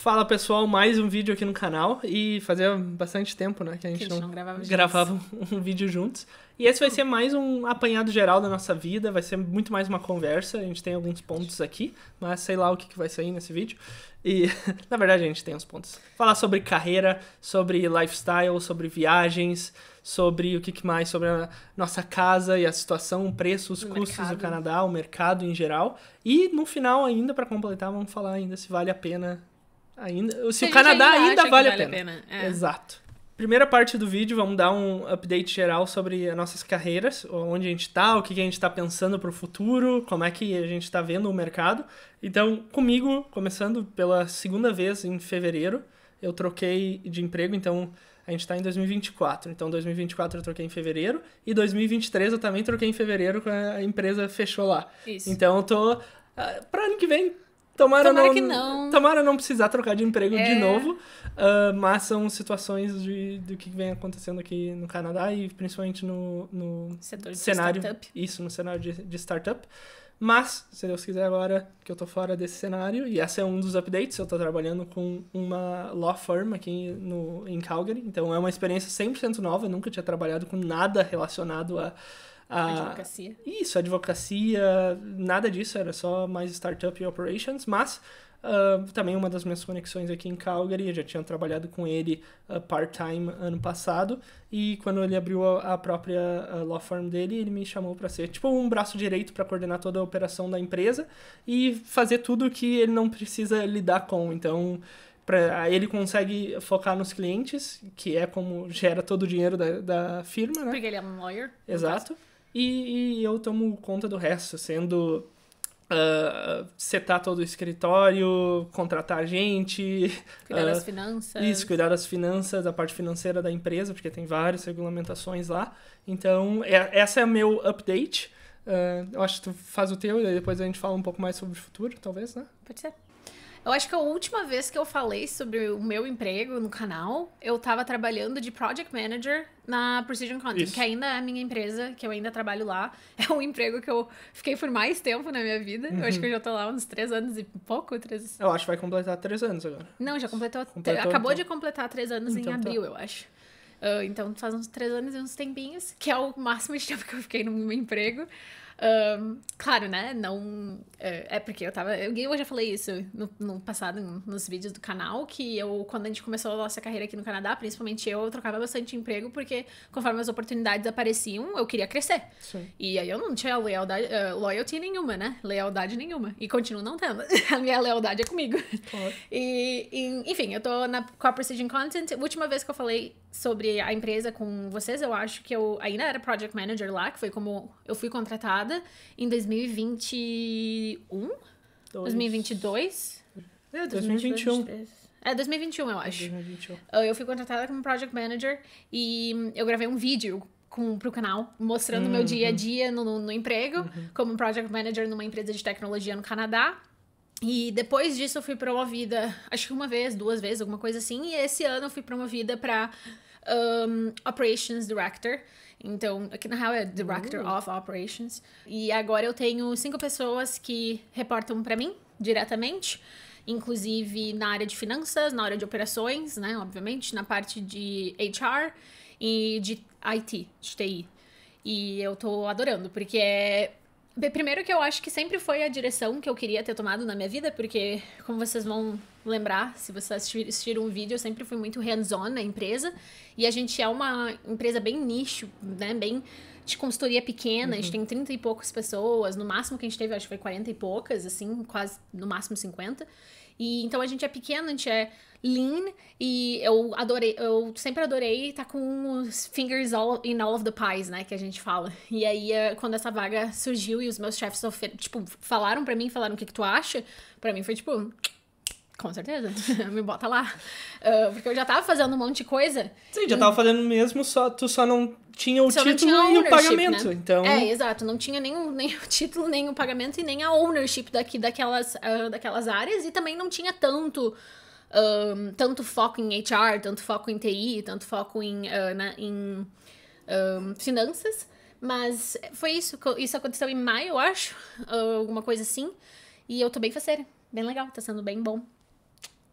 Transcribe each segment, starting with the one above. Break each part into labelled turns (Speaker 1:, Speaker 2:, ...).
Speaker 1: Fala pessoal, mais um vídeo aqui no canal e fazia bastante tempo, né, que a gente, que a gente não, não, gravava, gravava um vídeo juntos. E esse vai ser mais um apanhado geral da nossa vida, vai ser muito mais uma conversa. A gente tem alguns pontos aqui, mas sei lá o que, que vai sair nesse vídeo. E na verdade a gente tem uns pontos. Falar sobre carreira, sobre lifestyle, sobre viagens, sobre o que, que mais, sobre a nossa casa e a situação, preços, custos mercado. do Canadá, o mercado em geral. E no final ainda para completar, vamos falar ainda se vale a pena Ainda, se, se o Canadá ainda, ainda vale, vale, a pena. A pena. É. Exato. Primeira parte do vídeo, vamos dar um update geral sobre as nossas carreiras, onde a gente está, o que a gente está pensando para o futuro, como é que a gente está vendo o mercado. Então, comigo, começando pela segunda vez em fevereiro, eu troquei de emprego, então a gente está em 2024. Então, 2024 eu troquei em fevereiro e 2023 eu também troquei em fevereiro, quando a empresa fechou lá. Isso. Então, eu tô. Ah, para ano que vem, Tomara, tomara não, que não. Tomara não precisar trocar de emprego é. de novo. Uh, mas são situações de, do que vem acontecendo aqui no Canadá e principalmente no, no Setor de cenário. Startup. Isso, no cenário de, de startup. Mas, se Deus quiser agora que eu tô fora desse cenário, e esse é um dos updates, eu tô trabalhando com uma law firm aqui no, em Calgary, então é uma experiência 100% nova, eu nunca tinha trabalhado com nada relacionado a a, advocacia. Isso, advocacia, nada disso, era só mais startup e operations, mas uh, também uma das minhas conexões aqui em Calgary, eu já tinha trabalhado com ele uh, part-time ano passado, e quando ele abriu a, a própria uh, law firm dele, ele me chamou para ser tipo um braço direito para coordenar toda a operação da empresa e fazer tudo que ele não precisa lidar com. Então, Pra, ele consegue focar nos clientes, que é como gera todo o dinheiro da, da firma,
Speaker 2: né? Porque ele é um lawyer. Exato.
Speaker 1: E, e eu tomo conta do resto, sendo uh, setar todo o escritório, contratar gente. Cuidar uh, das ah, finanças. Isso, cuidar das finanças, da parte financeira da empresa, porque tem várias regulamentações lá. Então, é, essa é meu update. Uh, eu acho que tu faz o teu e depois a gente fala um pouco mais sobre o futuro, talvez, né?
Speaker 2: Pode ser. Eu acho que a última vez que eu falei sobre o meu emprego no canal, eu estava trabalhando de Project Manager na Precision Content, Isso. que ainda é a minha empresa, que eu ainda trabalho lá. É um emprego que eu fiquei por mais tempo na minha vida. Uhum. Eu acho que eu uhum. já estou lá uns três anos e pouco, três... Eu acho
Speaker 1: que vai completar três anos agora.
Speaker 2: Não, já completou... completou acabou então. de completar três anos então, em tá. abril, tá. eu acho. Uh, então faz uns três anos e uns tempinhos, que é o máximo de tempo que eu fiquei no meu emprego. Um, claro, né? Não. Eh, é, porque eu tava. Eu, já falei isso no, no passado, nos vídeos do canal, que eu, quando a gente começou a nossa carreira aqui no Canadá, principalmente eu, eu trocava bastante emprego, porque conforme as oportunidades apareciam, eu queria crescer. Sim. E aí eu não tinha lealdade, uh, loyalty nenhuma, né? Lealdade nenhuma. E continuo não tendo. a minha lealdade é comigo. E, e, enfim, eu tô na Corporate Precision Content. Última vez que eu falei sobre a empresa com vocês, eu acho que eu ainda era project manager lá, que foi como eu fui contratada temporada em 2021? Dois. 2022? É, Deus, 2021. É 2021, eu acho. 2021. Ah, eu fui contratada como project manager e eu gravei um vídeo com, pro canal mostrando uhum. meu dia a uhum. dia no, no, no emprego, uhum. como project manager numa empresa de tecnologia no Canadá. E depois disso eu fui promovida, acho que uma vez, duas vezes, alguma coisa assim. E esse ano eu fui promovida para um, Operations Director. Então, aqui na real é Director hum. of Operations. E agora eu tenho cinco pessoas que reportam para mim diretamente, inclusive na área de finanças, na área de operações, né, obviamente, na parte de HR e de IT, de TI. E eu tô adorando, porque é Primeiro que eu acho que sempre foi a direção que eu queria ter tomado na minha vida, porque, como vocês vão lembrar, se vocês assistiram um vídeo, eu sempre fui muito hands-on na empresa. E a gente é uma empresa bem nicho, né? Bem de consultoria pequena, uhum. a gente uhum. tem 30 e poucas pessoas, no máximo que a gente teve, acho que foi 40 e poucas, assim, quase no máximo 50. E então a gente é pequeno, a gente é lean e eu adorei, eu sempre adorei estar tá com os fingers all in all of the pies, né, que a gente fala. E aí eh, quando essa vaga surgiu e os meus chefes tipo falaram para mim, falaram o que que tu acha, para mim foi tipo com certeza, me bota lá. Uh, porque eu já tava fazendo um monte de coisa. Sim, já tava
Speaker 1: fazendo mesmo, só tu só não tinha o só título tinha e o né? pagamento. Né? Então... É,
Speaker 2: exato, não tinha nem o, nem o título, nem o pagamento e nem a ownership daqui, daquelas, uh, daquelas áreas. E também não tinha tanto. Um, tanto foco em HR, tanto foco em TI, tanto foco em, uh, na, em um, finanças, mas foi isso. Isso aconteceu em maio, eu acho, alguma coisa assim. E eu tô bem faceira, bem legal, tá sendo bem bom.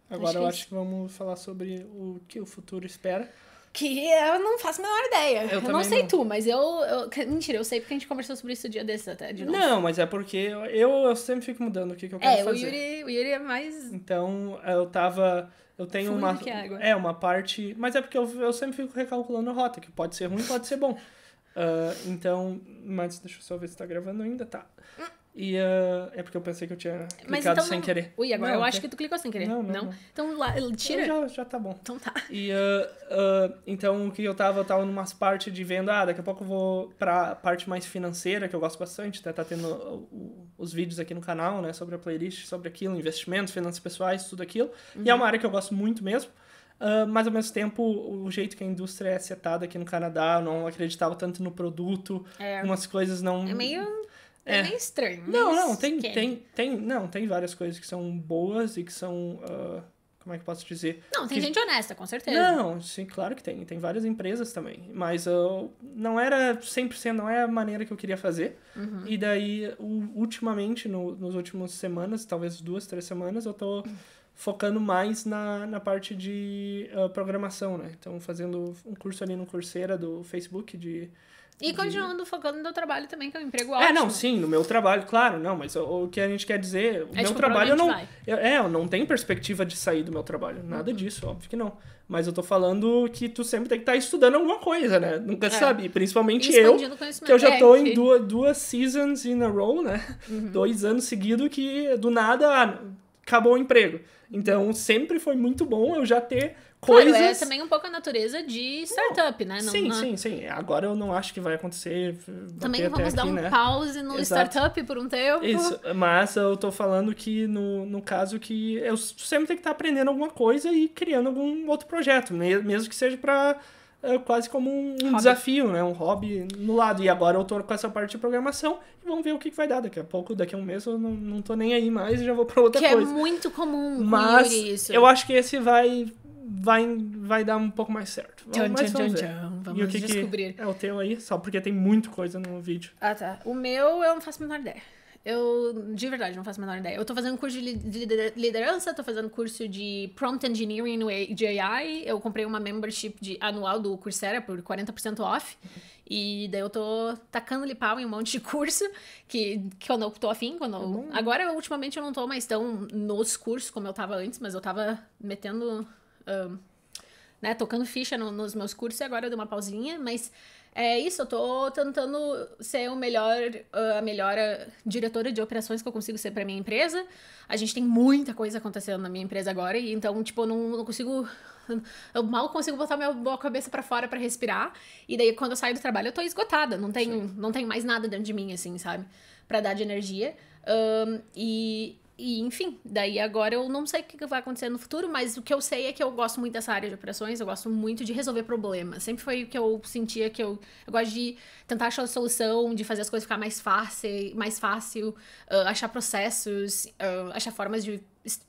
Speaker 2: Agora acho eu é acho
Speaker 1: que vamos falar sobre o que o futuro espera. Que eu não faço a menor
Speaker 2: ideia. Eu, eu não sei não. tu, mas eu, eu, Mentira, eu sei porque a gente conversou sobre isso o dia desses até de novo. Não,
Speaker 1: mas é porque eu, eu sempre fico mudando o que, que eu quero é, fazer. É, o
Speaker 2: Yuri, o Yuri é mais.
Speaker 1: Então, eu tava. Eu tenho Fundo uma. É, uma parte. Mas é porque eu, eu sempre fico recalculando a rota, que pode ser ruim, pode ser bom. Uh, então. Mas deixa eu só ver se tá gravando ainda, tá. Hum. E uh, é porque eu pensei que eu tinha clicado Mas então, sem não... querer. Ui, agora não, eu acho
Speaker 2: que tu clicou sem querer. Não, não. não? não. Então lá, então tira. Já, já tá bom. Então tá.
Speaker 1: E uh, uh, então o que eu tava, eu tava numa parte de venda, ah, daqui a pouco eu vou pra parte mais financeira, que eu gosto bastante, até tá, tá tendo os vídeos aqui no canal, né, sobre a playlist, sobre aquilo, investimentos, finanças pessoais, tudo aquilo. Uhum. E é uhum. uma área que eu gosto muito mesmo. Uh, mas ao mesmo tempo, o jeito que a indústria é setada aqui no Canadá, eu não acreditava tanto no produto, é, umas coisas não. É meio é, é, meio estranho.
Speaker 2: Não, não, tem, tem,
Speaker 1: tem, não, tem várias coisas que são boas e que são. Uh, como é que eu posso dizer? Não, tem que... gente
Speaker 2: honesta, com certeza. Não,
Speaker 1: sim, claro que tem. Tem várias empresas também. Mas eu ah, não era 100%, não é a maneira que eu queria fazer. Uhum. E daí, ultimamente, no, nos últimos semanas, talvez duas, três semanas, eu tô focando mais na, na parte de uh, programação, né? Então, fazendo um curso ali no Coursera do Facebook de
Speaker 2: e continuando de... focando no meu trabalho também, que é um emprego ótimo. É, não, sim,
Speaker 1: no meu trabalho, claro, não, mas o, o que a gente quer dizer, o é, meu tipo, trabalho eu não. Eu, é, eu não tenho perspectiva de sair do meu trabalho. Nada uhum. disso, óbvio que não. Mas eu tô falando que tu sempre tem que estar tá estudando alguma coisa, né? Nunca é. sabe. Principalmente eu, que eu já tô é, em duas, duas seasons in a row, né? Uhum. Dois anos seguidos que do nada ah, acabou o emprego. Então, sempre foi muito bom eu já ter coisas... Claro, é também
Speaker 2: um pouco a natureza de startup, não, né? Não, sim, não... É? sim,
Speaker 1: sim. Agora eu não acho que vai acontecer. Também vamos dar aqui, um né? pause no Exato.
Speaker 2: startup por um tempo. Isso,
Speaker 1: mas eu tô falando que, no, no caso, que eu sempre tenho que estar aprendendo alguma coisa e criando algum outro projeto, mesmo que seja para é quase como um, um desafio, né? Um hobby no lado. E agora eu tô com essa parte de programação e vamos ver o que, que vai dar. Daqui a pouco, daqui a um mês, eu não, não tô nem aí mais e já vou pra outra que é coisa. Que é
Speaker 2: muito comum Mas isso. eu acho
Speaker 1: que esse vai, vai, vai dar um pouco mais certo. Vamos, Mas vamos, tchau, vamos e o que descobrir. Que é o teu aí, só porque tem muita coisa no vídeo.
Speaker 2: Ah, tá. O meu eu não faço a menor ideia. Eu, de verdade, não faço a menor ideia. Eu tô fazendo curso de liderança, tô fazendo curso de prompt engineering no AI. Eu comprei uma membership de, anual do Coursera por 40% off. E daí eu tô tacando-lhe pau em um monte de curso que, que eu não tô afim. Quando eu, é né? agora, ultimamente, eu não tô mais tão nos cursos como eu tava antes, mas eu tava metendo. Um, né, tocando ficha no, nos meus cursos e agora eu dei uma pausinha, mas é isso, eu tô tentando ser o melhor, ah, a melhor ah, diretora de operações que eu consigo ser pra minha empresa. A gente tem muita coisa acontecendo na minha empresa agora, e então, tipo, eu não, não consigo eu mal consigo botar minha cabeça para fora para respirar. E daí, quando eu saio do trabalho, eu tô esgotada. Não tenho, não tenho mais nada dentro de mim, assim, sabe? para dar de energia. Um, e e enfim, daí agora eu não sei o que vai acontecer no futuro, mas o que eu sei é que eu gosto muito dessa área de operações, eu gosto muito de resolver problemas. Sempre foi o que eu sentia que eu, eu gosto de tentar achar a solução, de fazer as coisas ficar mais fácil, mais fácil, uh, achar processos, uh, achar formas de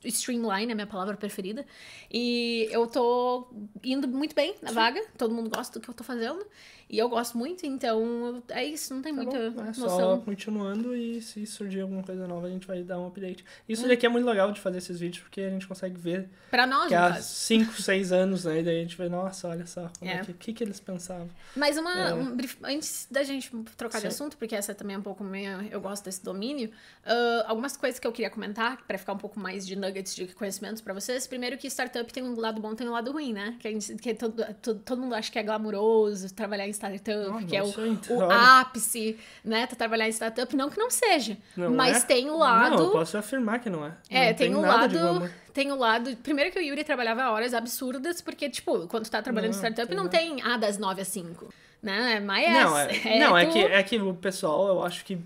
Speaker 2: streamline, é a minha palavra preferida. E eu tô indo muito bem na Sim. vaga, todo mundo gosta do que eu tô fazendo. E eu gosto muito, então é isso, não tem tá muita é noção. Só
Speaker 1: continuando e se surgir alguma coisa nova, a gente vai dar um update. Isso hum. daqui é muito legal de fazer esses vídeos, porque a gente consegue ver. Pra nós, que há 5, 6 anos, né? E daí a gente vê, nossa, olha só, o é. é que, que, eles pensavam. Mas uma. É. Um,
Speaker 2: antes da gente trocar Sim. de assunto, porque essa também é um pouco minha. Eu gosto desse domínio. Uh, algumas coisas que eu queria comentar, para ficar um pouco mais de nuggets de conhecimentos para vocês. Primeiro que startup tem um lado bom, tem um lado ruim, né? Que, gente, que todo, todo, todo, mundo acha que é glamouroso trabalhar em startup, oh, que é o, o, ápice, né? trabalhar em startup, não que não seja, não mas é? tem o lado... Não, eu posso
Speaker 1: afirmar que não é. É, não tem, tem o lado
Speaker 2: tem o lado. Primeiro que o Yuri trabalhava horas absurdas, porque, tipo, quando tu tá trabalhando em startup, não, tem ah, das 9 às 5. Não, é mais não, é, é, não, é que, é
Speaker 1: que o pessoal, eu acho que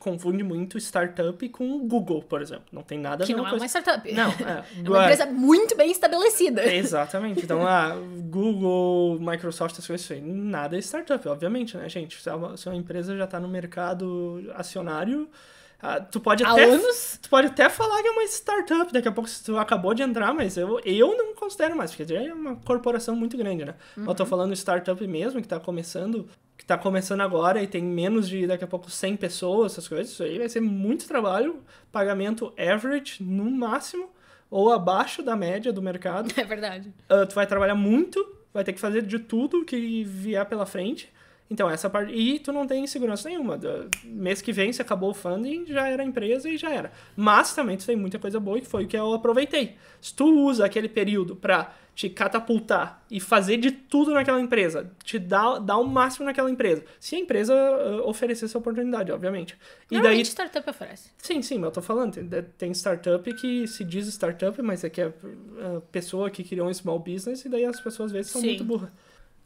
Speaker 1: confunde muito startup com o Google, por exemplo. Não tem nada que a ver. Que não é uma startup. Não, é, é uma é. empresa
Speaker 2: muito bem estabelecida.
Speaker 1: Exatamente. Então, ah, Google, Microsoft, as coisas, nada é startup, obviamente, né, gente? Se é uma, se uma empresa já está no mercado acionário, ah, tu pode até. Anos? Tu pode até falar que é uma startup, daqui a pouco tu acabou de entrar, mas eu, eu não considero mais, porque é uma corporação muito grande, né? Uhum. Eu tô uhum. falando startup mesmo, que tá começando, que tá começando agora e tem menos de daqui a pouco 100 pessoas, essas coisas, isso aí vai ser muito trabalho, pagamento average no máximo ou abaixo da média do mercado. É verdade. Uh, tu vai trabalhar muito, vai ter que fazer de tudo que vier pela frente então, essa parte. E tu não tem segurança nenhuma. Mês que vem, se acabou o funding, já era a empresa e já era. Mas também tu tem muita coisa boa e foi o que eu aproveitei. Se tu usa aquele período pra te catapultar e fazer de tudo naquela empresa, te dar, dar o máximo naquela empresa. Se a empresa uh, oferecer essa oportunidade, obviamente. E daí startup oferece. Sim, sim, mas eu tô falando, tem, tem startup que se diz startup, mas é que é a ah, pessoa que criou um small business e daí as pessoas às vezes são sim. muito burras.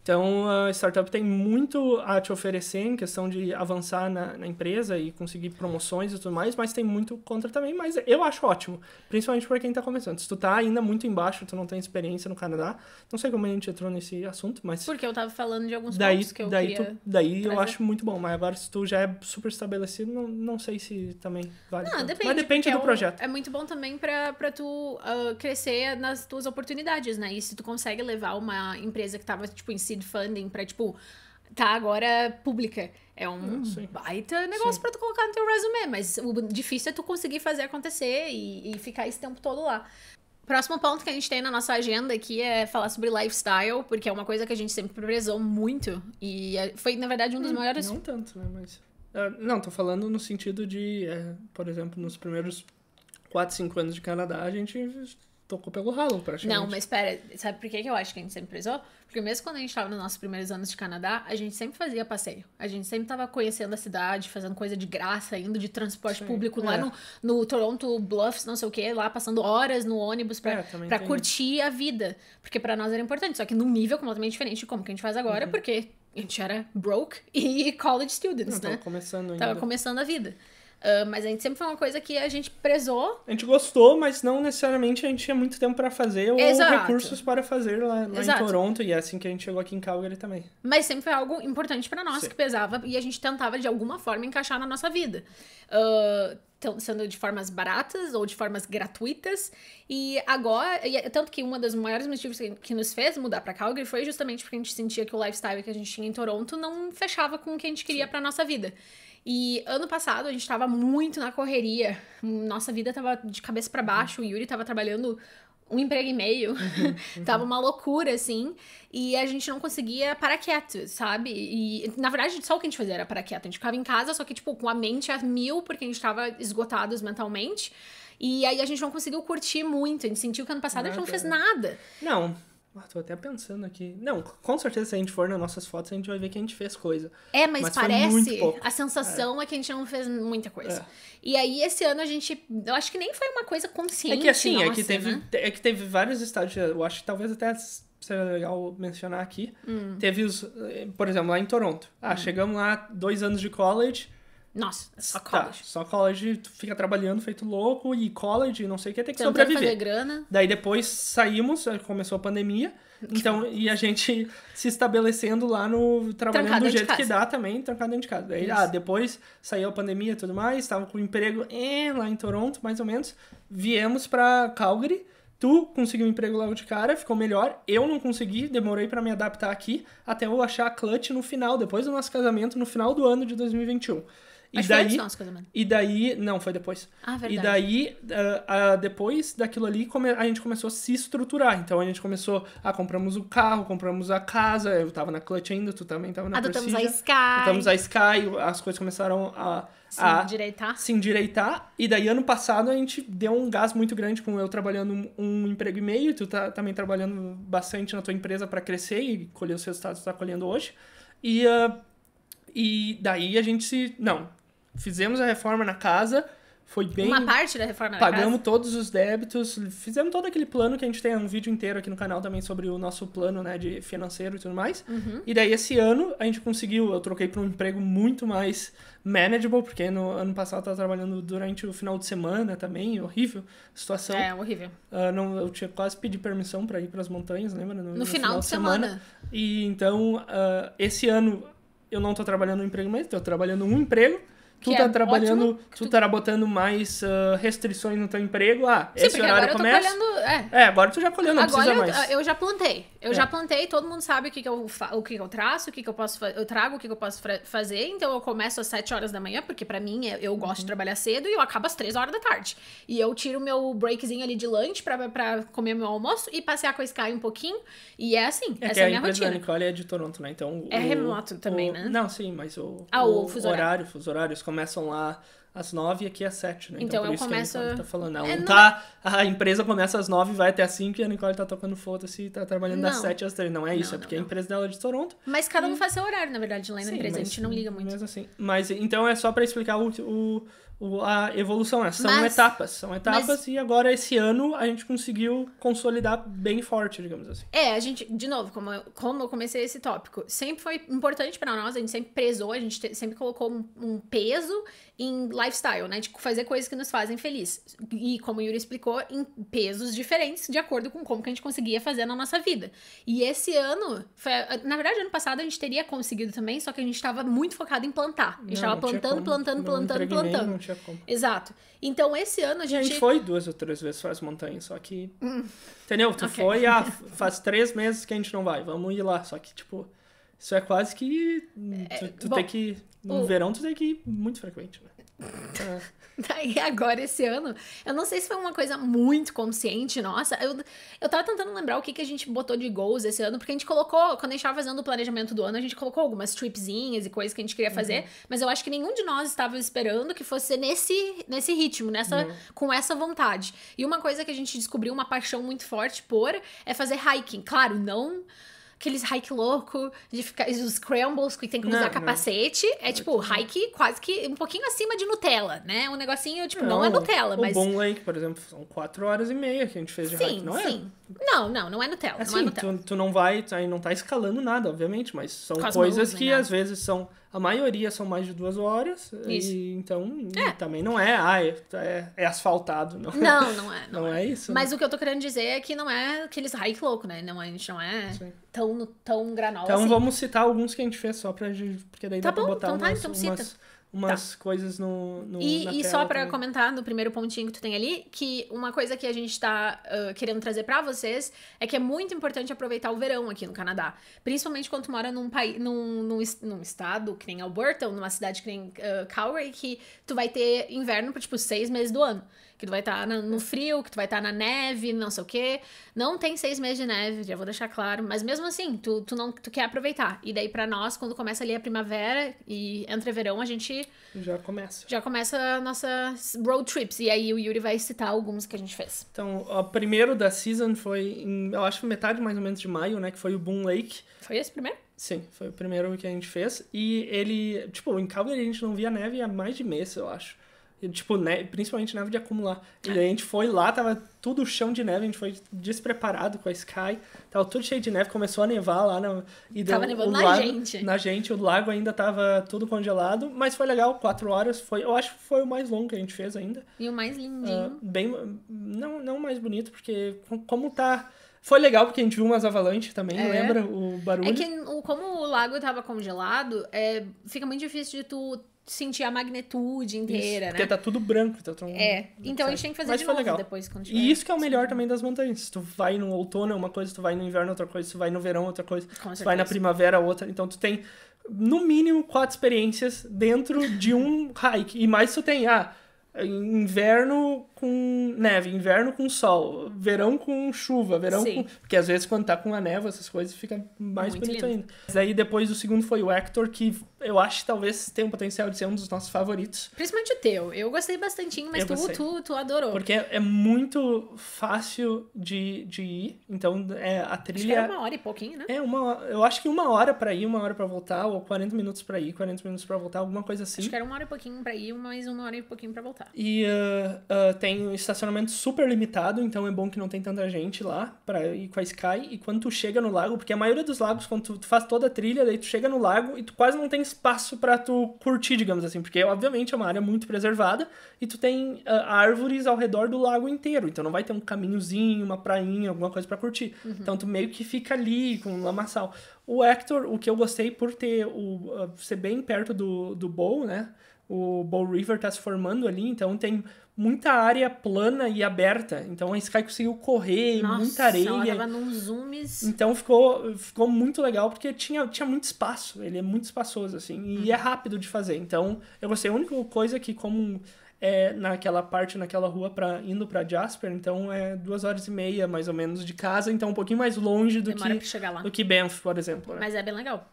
Speaker 1: Então, a startup tem muito a te oferecer em questão de avançar na, na, empresa e conseguir promoções e tudo mais, mas tem muito contra também, mas eu acho ótimo, principalmente para quem está começando. Se tu tá ainda muito embaixo, tu não tem experiência no Canadá, não sei como a gente entrou nesse assunto, mas...
Speaker 2: Porque eu estava falando de alguns daí, pontos que eu daí queria... Tu,
Speaker 1: daí trazer. eu acho muito bom, mas agora se tu já é super estabelecido, não, não sei se também vale. Não, depende, mas depende do é um, projeto.
Speaker 2: É muito bom também para tu uh, crescer nas tuas oportunidades, né? E se tu consegue levar uma empresa que estava tipo, em si seed funding pra, tipo, tá agora pública. É um hum, Sim. baita negócio Sim. pra tu colocar no teu resumo mas o difícil é tu conseguir fazer acontecer e, e ficar esse tempo todo lá. Próximo ponto que a gente tem na nossa agenda aqui é falar sobre lifestyle, porque é uma coisa que a gente sempre prezou muito. E é, foi, na verdade, um dos hum, maiores. Não tanto, né? Mas.
Speaker 1: Uh, não, tô falando no sentido de, uh, por exemplo, nos primeiros 4, 5 anos de Canadá, a gente tocou pelo ralo, praticamente. Não, mas
Speaker 2: espera, sabe por que eu acho que a gente sempre precisou? Porque mesmo quando a gente tava nos nossos primeiros anos de Canadá, a gente sempre fazia passeio. A gente sempre tava conhecendo a cidade, fazendo coisa de graça, indo de transporte Sim. público é. lá no, no Toronto Bluffs, não sei o que, lá passando horas no ônibus pra, é, pra curtir a vida. Porque para nós era importante, só que num nível completamente diferente de como que a gente faz agora, uhum. porque a gente era broke e college students, não, né? Tava começando ainda. Tava começando a vida. Uh, mas a gente sempre foi uma coisa que a gente prezou.
Speaker 1: A gente gostou, mas não necessariamente a gente tinha muito tempo para fazer ou Exato. recursos para fazer lá, lá em Toronto. E é assim que a gente chegou aqui em Calgary também.
Speaker 2: Mas sempre foi algo importante para nós, Sim. que pesava. E a gente tentava, de alguma forma, encaixar na nossa vida. Uh, sendo de formas baratas ou de formas gratuitas. E agora, e, é tanto que um dos maiores motivos que, que nos fez mudar para Calgary foi justamente porque a gente sentia que o lifestyle que a gente tinha em Toronto não fechava com o que a gente queria para nossa vida. E ano passado a gente tava muito na correria. Nossa vida tava de cabeça para baixo. O Yuri tava trabalhando um emprego e meio. Uhum. tava uma loucura, assim. E a gente não conseguia parar quieto, sabe? E, na verdade, só o que a gente fazia era parar quieto. A gente ficava em casa, só que, tipo, com a mente a mil, porque a gente tava esgotados mentalmente. E aí a gente não conseguiu curtir muito. A gente sentiu que ano passado nada. a gente não fez
Speaker 1: nada. Não. Ah, tô até pensando aqui. Não, com certeza se a gente for nas nossas fotos, a gente vai ver que a gente fez coisa.
Speaker 2: É, mas, mas parece. A sensação é. é. que a gente não fez muita coisa. É. E aí, esse ano a gente. Eu acho que nem foi uma coisa consciente. É que assim, nossa, é, que teve, né?
Speaker 1: é que teve vários estádios Eu acho que talvez até seja legal mencionar aqui. Hum. Teve os. Eh, por exemplo, lá em Toronto. Ah, hum. chegamos lá, dois anos de college nossa, é só tá, college. Tá, só college, tu fica trabalhando feito louco e college, não sei o que, tem que Tentando sobreviver. Fazer grana. Daí depois saímos, eh, começou a pandemia, então, e a gente se estabelecendo lá no. trabalhando do jeito que dá também, trancado dentro de casa. Daí, ah, depois saiu a pandemia e tudo mais, estava com um emprego eh, lá em Toronto, mais ou menos. Viemos pra Calgary. Tu conseguiu um emprego logo de cara, ficou melhor. Eu não consegui, demorei para me adaptar aqui, até eu achar a clutch no final, depois do nosso casamento, no final do ano de 2021. E daí, antes, não, e daí, não, foi depois. Ah, verdade. E daí, uh, uh, depois daquilo ali, come, a gente começou a se estruturar. Então a gente começou, ah, compramos o carro, compramos a casa, eu tava na Clutch ainda, tu também tava na Adotamos ah, Precisa, a
Speaker 2: Sky. Adotamos a
Speaker 1: Sky, as coisas começaram a... Se a,
Speaker 2: endireitar. Se
Speaker 1: endireitar. E daí, ano passado, a gente deu um gás muito grande com eu trabalhando um, um emprego e meio, tu tá também trabalhando bastante na tua empresa para crescer e colher os resultados que tu tá colhendo hoje. E... Uh, e daí a gente se. Não, fizemos a reforma na casa, foi bem. Uma parte da reforma Pagamos da todos os débitos, fizemos todo aquele plano que a gente tem é um vídeo inteiro aqui no canal também sobre o nosso plano, né, de financeiro e tudo mais. Uhum. E daí esse ano a gente conseguiu, eu troquei para um emprego muito mais manageable, porque no ano passado eu tava trabalhando durante o final de semana também, horrível situação. É, horrível. Uh, não, eu tinha quase pedi permissão para ir para as montanhas, lembra? No, no, no final, final, de semana. semana. E então, uh, esse ano eu não tô trabalhando um emprego mais, tô trabalhando um emprego tu tá é trabalhando, ótimo, tu, tu tá botando mais uh, restrições no teu emprego, ah, Sim, esse horário começa. Colhendo, é. é. agora tu já colheu, não agora precisa eu, mais. Eu
Speaker 2: já plantei. Eu é. já plantei, todo mundo sabe o que, que eu o que, que eu traço, o que, que eu posso eu trago, o que, que eu posso fazer. Então eu começo às 7 horas da manhã, porque para mim eu gosto de uhum. trabalhar cedo e eu acabo às 3 horas da tarde. E eu tiro meu breakzinho ali de lunch pra, pra comer meu almoço e passear com a Sky um pouquinho. E é assim, é essa é a minha rotina. A
Speaker 1: Nicole é de Toronto, né? Então, é o, remoto também, o, né? Não, sim, mas o, ah, o, o fuso horário, horário, fuso horário, começam lá às nove e aqui às sete, né? Então, então eu começo... que a tá falando. Né? é, não, tá... É- a empresa começa às nove, vai até às cinco e a Nicole tá tocando foda-se e tá trabalhando das sete às três. Não é isso, não, é porque a empresa dela é de Toronto.
Speaker 2: Mas cada um faz seu horário, na
Speaker 1: verdade, lá na Sim, empresa. Mas, a gente não liga muito. Mas assim. Mas, então, é só pra explicar o, o, a evolução, né? São mas, etapas, são etapas mas... e agora esse ano a gente conseguiu consolidar bem forte, digamos assim.
Speaker 2: É, a gente, de novo, como eu, como eu comecei esse tópico, sempre foi importante para nós, a gente sempre prezou, a gente te, sempre colocou um, um, peso em lifestyle, né? De tipo, fazer coisas que nos fazem feliz. E como o Yuri explicou, em pesos diferentes de acordo com como que a gente conseguia fazer na nossa vida. E esse ano, foi, na verdade, ano passado a gente teria conseguido também, só que a gente estava muito focado em plantar. A gente estava plantando, plantando, plantando, plantando, plantando gente acompanha. Exato. Então, esse ano a gente... A gente foi
Speaker 1: duas ou três vezes faz montanha, só que... Hum. Entendeu? Tu okay. foi, ah, faz três meses que a gente não vai, vamos ir lá. Só que, tipo, isso é quase que... Hum, é, tu, tu Bom, tem que... No o... verão, tu tem que ir muito frequente, né?
Speaker 2: Daí agora, esse ano, eu não sei se foi uma coisa muito consciente, nossa. Eu, eu tava tentando lembrar o que, que a gente botou de goals esse ano, porque a gente colocou, quando a gente tava fazendo o planejamento do ano, a gente colocou algumas tripzinhas e coisas que a gente queria fazer, uhum. mas eu acho que nenhum de nós estava esperando que fosse nesse, nesse ritmo, nessa uhum. com essa vontade. E uma coisa que a gente descobriu uma paixão muito forte por é fazer hiking. Claro, não aqueles hike louco, de ficar. Os scrambles que tem que usar não, capacete. Não. É tipo, hike quase que um pouquinho acima de Nutella, né? Um negocinho, tipo, não, é não é Nutella, o mas. O Bom
Speaker 1: Lake, por exemplo, são quatro horas e meia que a gente fez de sim, hike, não é? Sim.
Speaker 2: Não, não, não é Nutella. Assim, não é Nutella.
Speaker 1: Tu, tu não vai, tu aí não tá escalando nada, obviamente, mas são coisas que né? às vezes são a maioria são mais de duas horas. Isso. E, então, é. também não é, ah, é, é, é asfaltado, não. Não, não é. Não, não é. é. isso. Mas né?
Speaker 2: o que eu tô querendo dizer é que não é aqueles hike louco, né? Não, a gente não é Sim. tão, tão granola Então assim. vamos
Speaker 1: citar alguns que a gente fez só pra. Porque daí tá dá bom, pra botar então, tá, umas, tá, então umas, Tá. umas tá. coisas no, no E, e só para
Speaker 2: comentar no primeiro pontinho que tu tem ali, que uma coisa que a gente tá uh, querendo trazer para vocês é que é muito importante aproveitar o verão aqui no Canadá. Principalmente quando tu mora num país num, num, num, estado que nem Alberta, ou numa cidade que nem uh, Calgary, que tu vai ter inverno por tipo seis meses do ano que tu vai estar tá no frio, que tu vai estar tá na neve, não sei o quê. Não tem seis meses de neve, já vou deixar claro. Mas mesmo assim, tu, tu, não, tu quer aproveitar. E daí, para nós, quando começa ali a primavera e entra verão, a gente.
Speaker 1: Já começa.
Speaker 2: Já começa a nossa road trips. E aí o Yuri vai citar alguns que a gente fez. Então,
Speaker 1: o primeiro da season foi, em, eu acho, metade mais ou menos de maio, né? Que foi o Boom Lake. Foi esse primeiro? Sim, foi o primeiro que a gente fez. E ele, tipo, em Calgary a gente não via neve há mais de mês, eu acho tipo, neve, né, principalmente neve de acumular. E é. a gente foi lá, tava tudo chão de neve, a gente foi despreparado com a Sky, tava tudo cheio de neve, começou a nevar lá. Né, na, e tava deu, nevando na gente. Na gente, o lago ainda tava tudo congelado, mas foi legal, quatro horas, foi, eu acho que foi o mais longo que a gente fez ainda.
Speaker 2: E o mais lindinho. Uh,
Speaker 1: bem, não, não mais bonito, porque como tá... Foi legal porque a gente viu umas avalanches também, é. lembra o é barulho? É que
Speaker 2: como o lago tava congelado, é, fica muito difícil de tu sentir a magnitude inteira, isso, porque né? tá
Speaker 1: tudo branco. Tá tudo... É, então a gente tem que fazer Mas de novo legal. depois. Quando tiver. E isso que é o melhor também das montanhas. tu vai no outono é uma coisa, tu vai no inverno outra coisa, tu vai no verão outra coisa, tu vai na primavera outra. Então tu tem, no mínimo, quatro experiências dentro de um hike. E mais tu tem, ah inverno com neve, inverno com sol, verão com chuva, verão Sim. com. Porque às vezes quando tá com a neva, essas coisas fica mais Muito bonito lindo. ainda. Mas aí depois o segundo foi o Hector, que eu acho que talvez tenha o potencial de ser um dos nossos favoritos.
Speaker 2: Principalmente o teu. Eu gostei bastante, mas tu, gostei. tu, tu adorou. Porque
Speaker 1: é muito fácil de, de ir. Então, é, a trilha. Acho que uma
Speaker 2: hora e pouquinho, né?
Speaker 1: É, uma, eu acho que uma hora pra ir, uma hora pra voltar, ou 40 minutos pra ir, 40 minutos pra voltar, alguma coisa assim. Acho que
Speaker 2: era uma hora e pouquinho pra ir, mais uma hora e pouquinho pra voltar. Tá.
Speaker 1: E uh, uh, tem um estacionamento super limitado, então é bom que não tem tanta gente lá para ir com a Sky. E quando tu chega no lago, porque a maioria dos lagos, quando tu, tu faz toda a trilha, daí tu chega no lago e tu quase não tem espaço para tu curtir, digamos assim, porque obviamente é uma área muito preservada e tu tem uh, árvores ao redor do lago inteiro, então não vai ter um caminhozinho, uma prainha, alguma coisa para curtir. Uhum. Então tu meio que fica ali com um lamaçal. O Hector, o que eu gostei por ter o, ser bem perto do, do Bow, né? o Bow River está se formando ali, então tem muita área plana e aberta. Então a Sky conseguiu correr, Nossa, muita areia. Ela tava
Speaker 2: num zooms. Então
Speaker 1: ficou, ficou muito legal porque tinha, tinha muito espaço. Ele é muito espaçoso assim e é uhum. é rápido de fazer. Então eu gostei. A única coisa que como é naquela parte, naquela rua para indo para Jasper, então é duas horas e meia mais ou menos de casa, então um pouquinho mais longe do que do que Banff, por exemplo. Né? Mas é bem legal.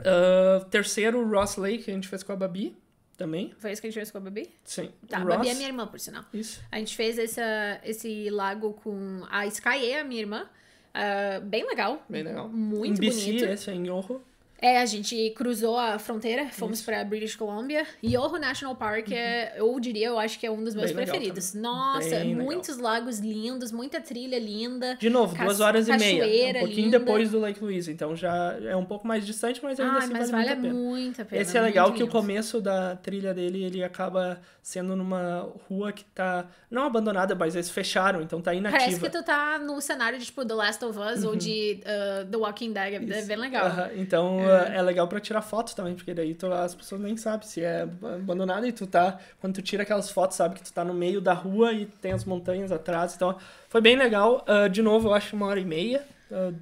Speaker 1: Uh, terceiro, Ross Lake, que a gente fez com a Babi também.
Speaker 2: Foi isso que a gente fez com a Babi? Sim. Tá, Ross. Babi é minha irmã, por sinal. Isso. A gente fez essa, esse lago com a Sky a minha irmã. Uh, bem legal. Bem legal. Muito um BC, bonito. Esse é em Ouro. É, a gente cruzou a fronteira, fomos para British Columbia. Yoho National Park é, uhum. eu diria, eu acho que é um dos meus Bem preferidos. Nossa, Bem muitos legal. lagos lindos, muita trilha linda. De novo, duas horas e meia. É um pouquinho linda. depois do
Speaker 1: Lake Louise, então já é um pouco mais distante, mas ainda ah, assim mas vale, vale muito a pena. pena Esse é legal que lindo. o começo da trilha dele, ele acaba sendo numa rua que tá não abandonada, mas eles fecharam, então tá inativa. Parece que tu
Speaker 2: tá no cenário de tipo The Last of Us uhum. ou de uh, The Walking Dead, é Isso. é bem legal.
Speaker 1: Então é, então, é, é legal para tirar foto também, porque daí tu, as pessoas nem sabem se é abandonado e tu tá. Quando tu tira aquelas fotos, sabe que tu tá no meio da rua e tem as montanhas atrás. Então, foi bem legal. Uh, de novo, eu acho uma hora e meia. Uh,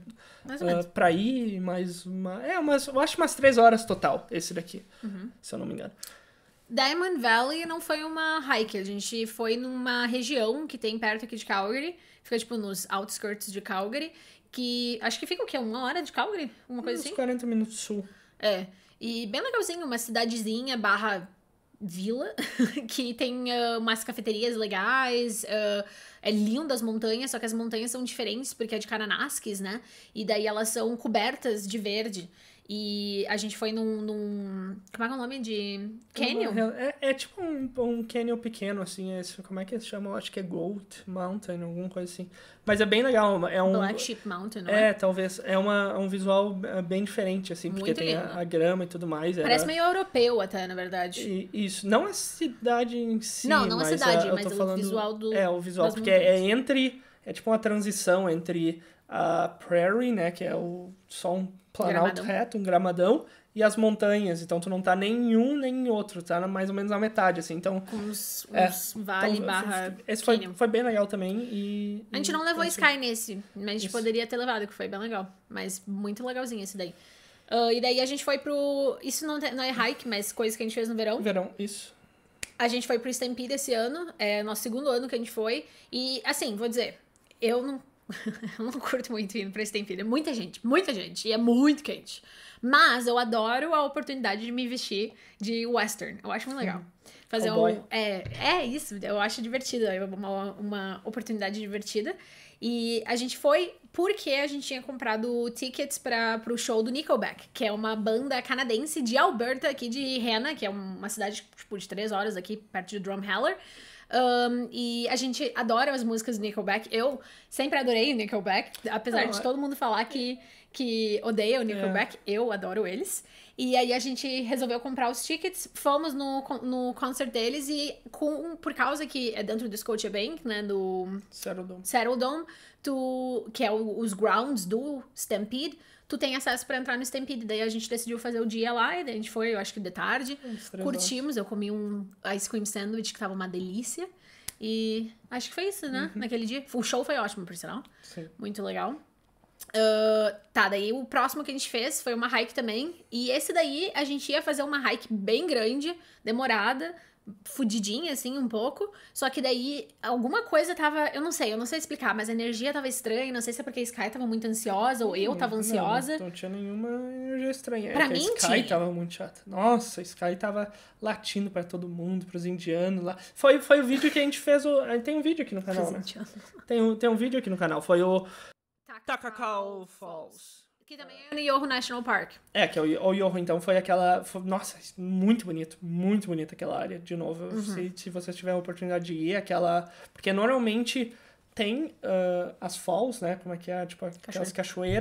Speaker 1: uh, pra ir, mais uma. É, umas, eu acho umas três horas total, esse daqui, uhum. se eu não me engano.
Speaker 2: Diamond Valley não foi uma hike, a gente foi numa região que tem perto aqui de Calgary, fica tipo nos outskirts de Calgary, que acho que fica o quê? Uma hora de Calgary? Uma coisa Uns assim? 40 minutos sul. É. E bem legalzinho, uma cidadezinha barra vila, que tem uh, umas cafeterias legais, uh, é lindo as montanhas, só que as montanhas são diferentes, porque é de Karanasques, né? E daí elas são cobertas de verde. E a gente foi num. num como é que é o nome? De. Canyon?
Speaker 1: É, é, é tipo um, um, canyon pequeno, assim. É, como é que se chama Eu acho que é Goat Mountain, alguma coisa assim. Mas é bem legal. É um, Black
Speaker 2: Sheep Mountain, não é? É,
Speaker 1: talvez. É uma, é um visual é, bem diferente, assim, porque Muito tem a, a, grama e tudo mais. Parece meio
Speaker 2: europeu até, na verdade.
Speaker 1: E, isso. Não a cidade em si. Não, não a cidade, a, mas o falando, visual do. É, o visual, porque é entre. É tipo uma transição entre a prairie, né? Que é o, só um planalto reto, um gramadão, e as montanhas. Então tu não tá nem em um nem em outro, tá mais ou menos na metade, assim. Então. Com os é, vale então, barra. Esse foi, foi, bem legal também. E, a gente não levou Sky assim.
Speaker 2: nesse, mas a gente Isso. poderia ter levado, que foi bem legal. Mas muito legalzinho esse daí. Uh, e daí a gente foi pro. Isso não, não é hike, mas coisa que a gente fez no verão. Verão, isso. A gente foi pro Stampede esse ano, é nosso segundo ano que a gente foi. E, assim, vou dizer, eu não eu não curto muito ir pra esse tempinho. É muita gente, muita gente. E é muito quente. Mas eu adoro a oportunidade de me vestir de western. Eu acho muito legal. Uhum. Fazer oh, um. É, é isso, eu acho divertido. É uma, uma oportunidade divertida. E a gente foi porque a gente tinha comprado tickets para pro show do Nickelback, que é uma banda canadense de Alberta, aqui de Hannah, que é uma cidade tipo, de três horas aqui, perto de Drumheller. Um, e a gente adora as músicas do Nickelback. Eu sempre adorei o Nickelback, apesar oh, de é todo mundo falar que, que odeia o é. Nickelback, eu adoro eles. E aí a gente resolveu comprar os tickets, fomos no, no concert deles e com, por causa que é dentro do Scotiabank, né, do Saddledome, Saddledome tu, que é o, os grounds do Stampede, tu tem acesso para entrar no Stampede. Daí a gente decidiu fazer o dia lá, e daí a gente foi, eu acho que de tarde. Curtimos, eu comi um ice cream sandwich que tava uma delícia. E acho que foi isso, né? Uhum. Naquele dia. O show foi ótimo, por sinal. Sim. Muito legal. Uh, tá, daí o próximo que a gente fez foi uma hike também. E esse daí a gente ia fazer uma hike bem grande, demorada, fudidinha, assim, um pouco. Só que daí alguma coisa tava. Eu não sei, eu não sei explicar, mas a energia tava estranha. Não sei se é porque a Sky tava muito ansiosa ou eu tava ansiosa.
Speaker 1: Não, não tinha nenhuma energia estranha. É pra é mim, a Sky tinha. tava muito chata. Nossa, a Sky tava latindo pra todo mundo, pros indianos lá. Foi, foi o vídeo que a gente fez. O... Ah, tem um vídeo aqui no canal. Né? Tem, um, tem um vídeo aqui no canal. Foi o.
Speaker 2: Takakau Falls. Que é. também é no Yoho National Park.
Speaker 1: É, que é o Yoho, então, foi aquela. Foi, nossa, muito bonito, muito bonita aquela área. De novo, uhum. se, se tiver a oportunidade de ir, aquela. Porque normalmente tem uh, as falls, né? Como é que é? Tipo, aquelas Cachoeira.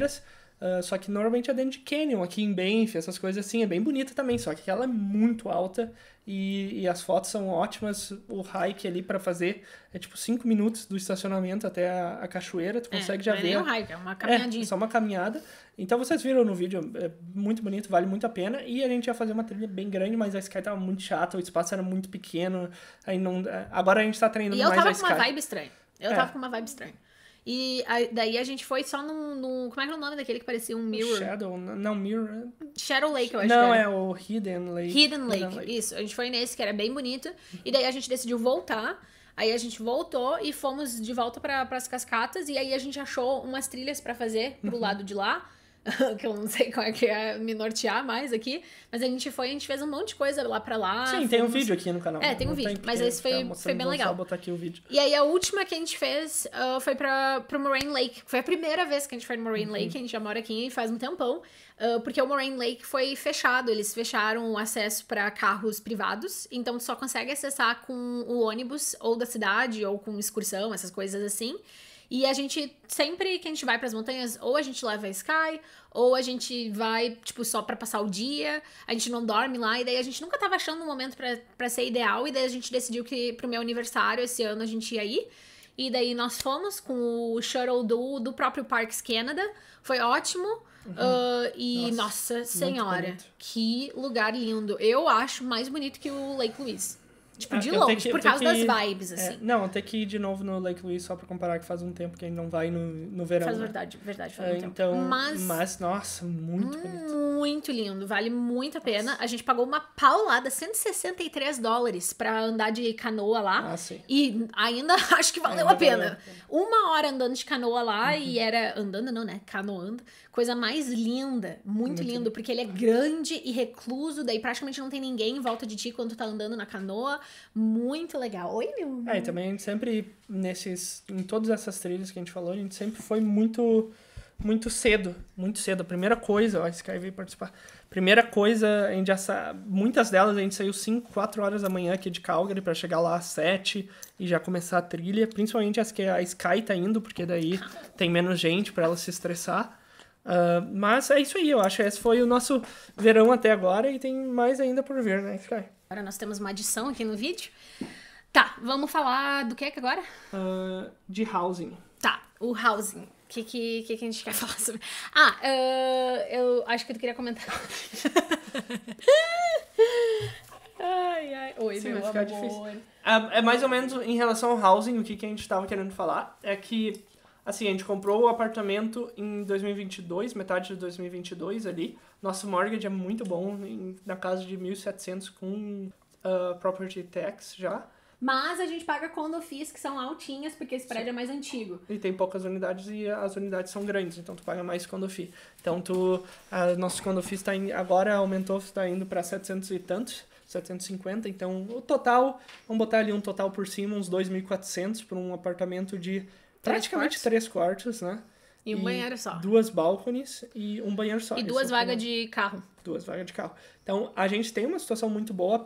Speaker 1: cachoeiras. Uh, só que normalmente é dentro de Canyon, aqui em Banff, essas coisas assim. É bem bonita também, só que ela é muito alta e, e, as fotos são ótimas. O hike ali para fazer é tipo 5 minutos do estacionamento até a, a cachoeira, tu é, consegue é, já ver. É um hike, é uma caminhadinha. É, só uma caminhada. Então vocês viram no vídeo, é, é muito bonito, vale muito a pena. E a gente ia fazer uma trilha bem grande, mas a Sky tava muito chata, o espaço era muito pequeno. Aí não, é, agora a gente tá treinando mais a Sky. eu tava com uma vibe
Speaker 2: estranha. Eu é. tava com uma vibe estranha. E a, daí a gente foi só num, num, Como é que era é o nome daquele que parecia um mirror? Shadow, não, mirror. É Shadow Lake, eu acho não, que era. é
Speaker 1: o Hidden Lake. Hidden Lake. Hidden
Speaker 2: Lake, isso. A gente foi nesse, que era bem bonito. E daí a gente decidiu voltar. Aí a gente voltou e fomos de volta para as cascatas. E aí a gente achou umas trilhas para fazer pro uhum. lado de lá. que eu não sei como é que é me nortear mais aqui, mas a gente foi, a gente fez um monte de coisa lá pra lá. Sim, fomos... tem
Speaker 1: um vídeo aqui no canal. É, tem um não
Speaker 2: vídeo, tem mas esse foi, tá foi bem legal. Só botar aqui o vídeo. E aí a última que a gente fez uh, foi pra, pro Moraine Lake, foi a primeira vez que a gente foi no Moraine uhum. Lake, a gente já mora aqui faz um tempão, uh, porque o Moraine Lake foi fechado, eles fecharam o acesso para carros privados, então tu só consegue acessar com o ônibus ou da cidade ou com excursão, essas coisas assim. E a gente sempre que a gente vai para as montanhas, ou a gente leva a Sky, ou a gente vai, tipo, só para passar o dia, a gente não dorme lá, e daí a gente nunca tava achando um momento para ser ideal, e daí a gente decidiu que pro meu aniversário esse ano a gente ia ir. E daí nós fomos com o Shuttle do, do próprio Parks Canada. Foi ótimo. Uhum. Uh, e nossa, nossa senhora, que lugar lindo. Eu acho mais bonito que o Lake Louise. Tipo, ah, de longe, que, por causa das vibes, é, assim. É,
Speaker 1: não, ter que ir de novo no Lake Louise só pra comparar que faz um tempo que gente não vai no, no verão. Faz né? verdade,
Speaker 2: verdade, faz é, um então, tempo. Mas, mas,
Speaker 1: nossa, muito
Speaker 2: bonito. Muito lindo, vale muito a pena. Nossa. A gente pagou uma paulada, 163 dólares pra andar de canoa lá. Ah, sim. E ainda acho que valeu a pena. Uma hora andando de canoa lá uhum. e era... Andando não, né? Canoando. Coisa mais linda, muito, muito lindo, lindo, porque ele é grande e recluso, daí praticamente não tem ninguém em volta de ti quando tu tá andando na canoa muito legal. Oi,
Speaker 1: meu. É, e também a gente sempre, nesses, em todas essas trilhas que a gente falou, a gente sempre foi muito muito cedo, muito cedo. A primeira coisa, ó, a Sky veio participar. Primeira coisa, a gente já sa... muitas delas a gente saiu 5, 4 horas da manhã aqui de Calgary para chegar lá às 7 e já começar a trilha, principalmente as que a Sky tá indo, porque daí tem menos gente para ela se estressar. Uh, mas é isso aí, eu acho. Esse foi o nosso verão até agora e tem mais ainda por ver né, Sky?
Speaker 2: Agora nós temos uma adição aqui no vídeo. Tá, vamos falar do que é agora?
Speaker 1: Uh, de housing.
Speaker 2: Tá, o housing. O que, que, que, a gente quer falar sobre? Ah, uh, eu acho que tu queria comentar.
Speaker 1: ai, ai. Oi, Sim, meu vai ficar amor. Difícil. É, é mais ou menos em relação ao housing, o que, que a gente estava querendo falar é que Assim, a gente comprou o apartamento em 2022, metade de 2022 ali. Nosso mortgage é muito bom, em, na casa de 1.700 com uh, property tax já. Mas a gente paga quando FIIs que são altinhas, porque esse prédio Sim. é mais antigo. E tem poucas unidades e as unidades são grandes, então tu paga mais quando FII. Então tu, a, ah, nosso quando FII está agora aumentou, está indo para 700 e tantos. 750, então o total, vamos botar ali um total por cima, uns 2.400 para um apartamento de praticamente quartos. três quartos, né?
Speaker 2: E um e banheiro só.
Speaker 1: Duas balcones e um banheiro só. E duas é vagas
Speaker 2: de carro.
Speaker 1: Duas vagas de carro. Então, a gente tem uma situação muito boa,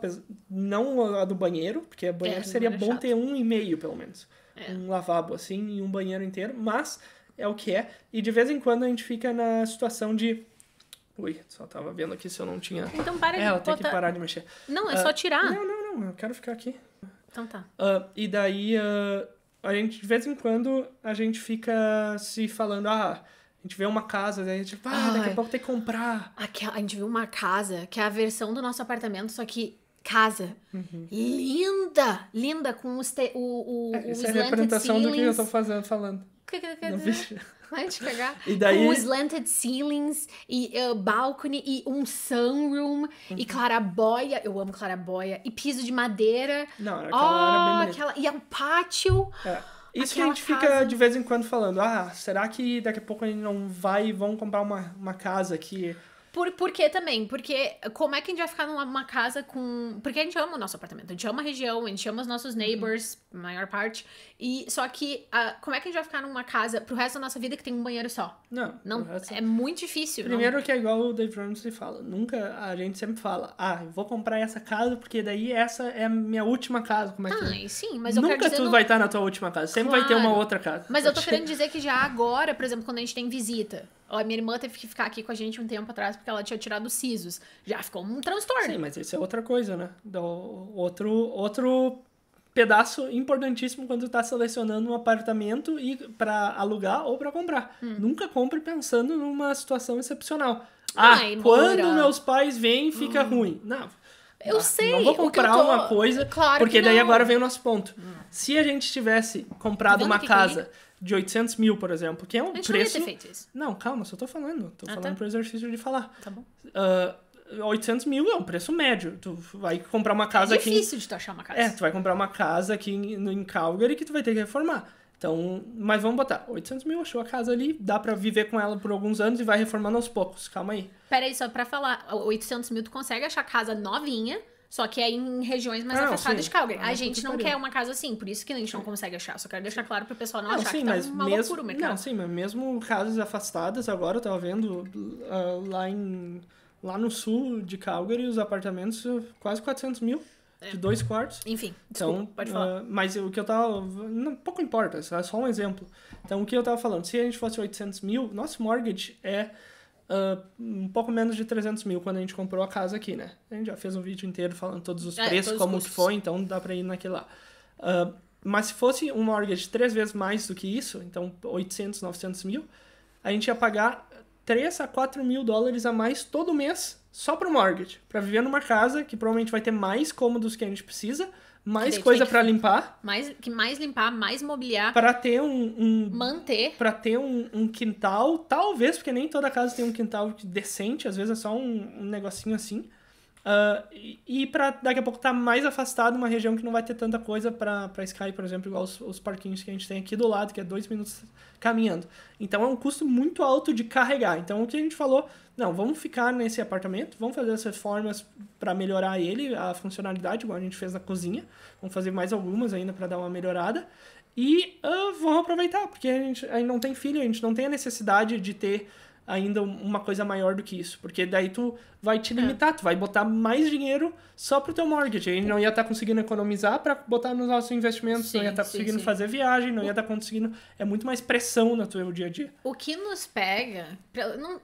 Speaker 1: não a do banheiro, porque é, banheiro é, seria bom chato. ter um e meio, pelo menos. É. Um lavabo, assim, e um banheiro inteiro, mas é o que é. E de vez em quando a gente fica na situação de... Ui, só tava vendo aqui se eu não tinha... Então para é, de... É, eu tenho que parar de mexer. Não, é uh, só tirar. Não, não, não, eu quero ficar aqui. Então tá. Uh, e daí... Uh a gente de vez em quando a gente fica se falando, ah, a gente vê uma casa, daí a gente, ah, daqui a pouco tem que comprar. a gente viu uma casa, que é a
Speaker 2: versão do nosso apartamento, só que casa. Uhum. Linda! Linda, com os te, o, o, é, o Isso é a representação do que eu tô
Speaker 1: fazendo, falando.
Speaker 2: Antes de E daí... Com slanted ceilings, e uh, balcony, e um sunroom, uhum. e clarabóia. Eu amo clarabóia. E piso de madeira. Não, aquela oh, aquela...
Speaker 1: E é um pátio. É. Isso que a gente casa... fica de vez em quando falando. Ah, será que daqui a pouco a gente não vai e vão comprar uma, uma casa que
Speaker 2: por, por que também? Porque como é que a gente vai ficar numa casa com. Porque a gente ama o nosso apartamento, a gente ama a região, a gente ama os nossos uhum. neighbors, uhum. maior parte. E só que uh, como é que a gente vai ficar numa casa pro resto da nossa vida que tem um banheiro só? Não. não resto... É muito difícil. Primeiro não...
Speaker 1: que é igual o Dave Ramsey fala. Nunca, a gente sempre fala, ah, eu vou comprar essa casa, porque daí essa é a minha última casa. Como é que ah, é? sim, mas eu Nunca quero dizer, tu não... vai estar na tua última casa. Sempre claro. vai ter uma outra casa. Mas eu tô querendo
Speaker 2: dizer que já agora, por exemplo, quando a gente tem visita ó minha irmã teve que ficar aqui com a gente um tempo atrás porque ela tinha tirado os sisos.
Speaker 1: Já ficou um transtorno. Sim, mas isso é outra coisa, né? Do, outro, outro pedaço importantíssimo quando está selecionando um apartamento e para alugar ou para comprar. Hum. Nunca compre pensando numa situação excepcional. Ah, Ai, quando mora. meus pais vêm, fica hum. ruim. Não.
Speaker 2: Eu ah, sei. Não vou comprar tô... uma coisa, claro porque daí agora vem
Speaker 1: o nosso ponto. Hum. Se a gente tivesse comprado uma casa que de 800 mil, por exemplo, que é um preço... Não, não, calma, só tô falando. Tô ah, tá. falando tá. pro exercício de falar. Tá bom. Uh, ah, 800 mil é um preço médio. Tu vai comprar uma casa é aqui... É difícil de tu achar uma casa. É, tu vai comprar uma casa aqui em, Calgary que tu vai ter que reformar. Então, mas vamos botar, 800 mil, achou a casa ali, dá para viver com ela por alguns anos e vai reformando aos poucos, calma aí.
Speaker 2: Pera aí, só pra falar, 800 mil tu consegue achar casa novinha, só que é em regiões mais afastadas sim. de Calgary. Ah, a gente não quer uma casa assim, por isso que a gente não consegue achar. Só quero deixar claro pro pessoal não, não achar sim, que tá uma mesmo, loucura o mercado. Não,
Speaker 1: sim, mas mesmo casas afastadas, agora eu tava vendo uh, lá, em, lá no sul de Calgary, os apartamentos quase 400 mil. É. De dois quartos. Enfim, então, desculpa, pode falar. Uh, mas o que eu tava. pouco importa, é só um exemplo. Então, o que eu tava falando, se a gente fosse 800 mil, nosso mortgage é uh, um pouco menos de 300 mil quando a gente comprou a casa aqui, né? A gente já fez um vídeo inteiro falando todos os é, preços, todos como os que foi, então dá para ir naquele lá. Uh, mas se fosse um mortgage três vezes mais do que isso, então 800, 900 mil, a gente ia pagar 3 a 4 mil dólares a mais todo mês só para o mortgage, para viver numa casa que provavelmente vai ter mais cômodos que a gente precisa, mais coisa para limpar.
Speaker 2: Mais, que mais limpar, mais mobiliar. Para
Speaker 1: ter um, um Manter. Para ter um, um, quintal, talvez, porque nem toda casa tem um quintal decente, às vezes é só um, um negocinho assim. Uh, e, e para daqui a pouco estar tá mais afastado, uma região que não vai ter tanta coisa para Sky, por exemplo, igual os, os, parquinhos que a gente tem aqui do lado, que é dois minutos caminhando. Então é um custo muito alto de carregar. Então o que a gente falou, não, vamos ficar nesse apartamento, vamos fazer as reformas para melhorar ele, a funcionalidade, igual a gente fez na cozinha. Vamos fazer mais algumas ainda para dar uma melhorada. E uh, vamos aproveitar, porque a gente, a gente não tem filho, a gente não tem a necessidade de ter ainda uma coisa maior do que isso. Porque daí tu vai te é. limitar, é. tu vai botar mais dinheiro só pro teu mortgage. E não ia estar tá conseguindo economizar para botar nos nossos investimentos, sim, não ia estar tá conseguindo sim. fazer viagem, não ia estar tá conseguindo. É muito mais pressão no teu dia a dia.
Speaker 2: O que nos pega. Não,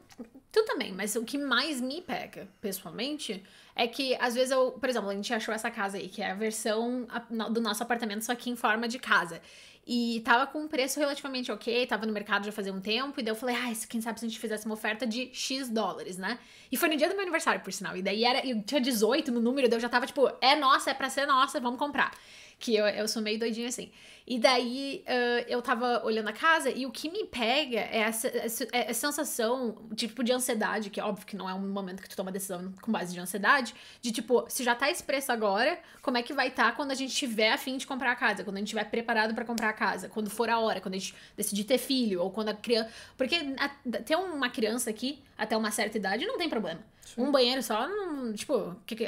Speaker 2: tu também, mas o que mais me pega, pessoalmente, é que às vezes eu. Por exemplo, a gente achou essa casa aí, que é a versão do nosso apartamento, só que em forma de casa. E tava com um preço relativamente ok, tava no mercado já fazia um tempo, e daí eu falei, ah, quem sabe se a gente fizesse uma oferta de X dólares, né? E foi no dia do meu aniversário, por sinal. E daí era, eu tinha 18 no número, daí eu já tava tipo, é nossa, é pra ser nossa, vamos comprar que eu, eu sou meio doidinha assim. E daí uh, eu tava olhando a casa e o que me pega é essa, essa, essa, é, é sensação, tipo, de ansiedade, que é óbvio que não é um momento que tu toma decisão com base de ansiedade, de tipo, se já tá expresso agora, como é que vai estar tá quando a gente tiver a fim de comprar a casa, quando a gente tiver preparado para comprar a casa, quando for a hora, quando a gente decidir ter filho, ou quando a criança. Porque a, ter uma criança aqui até uma certa idade não tem problema. Sim. Um banheiro só, não, tipo,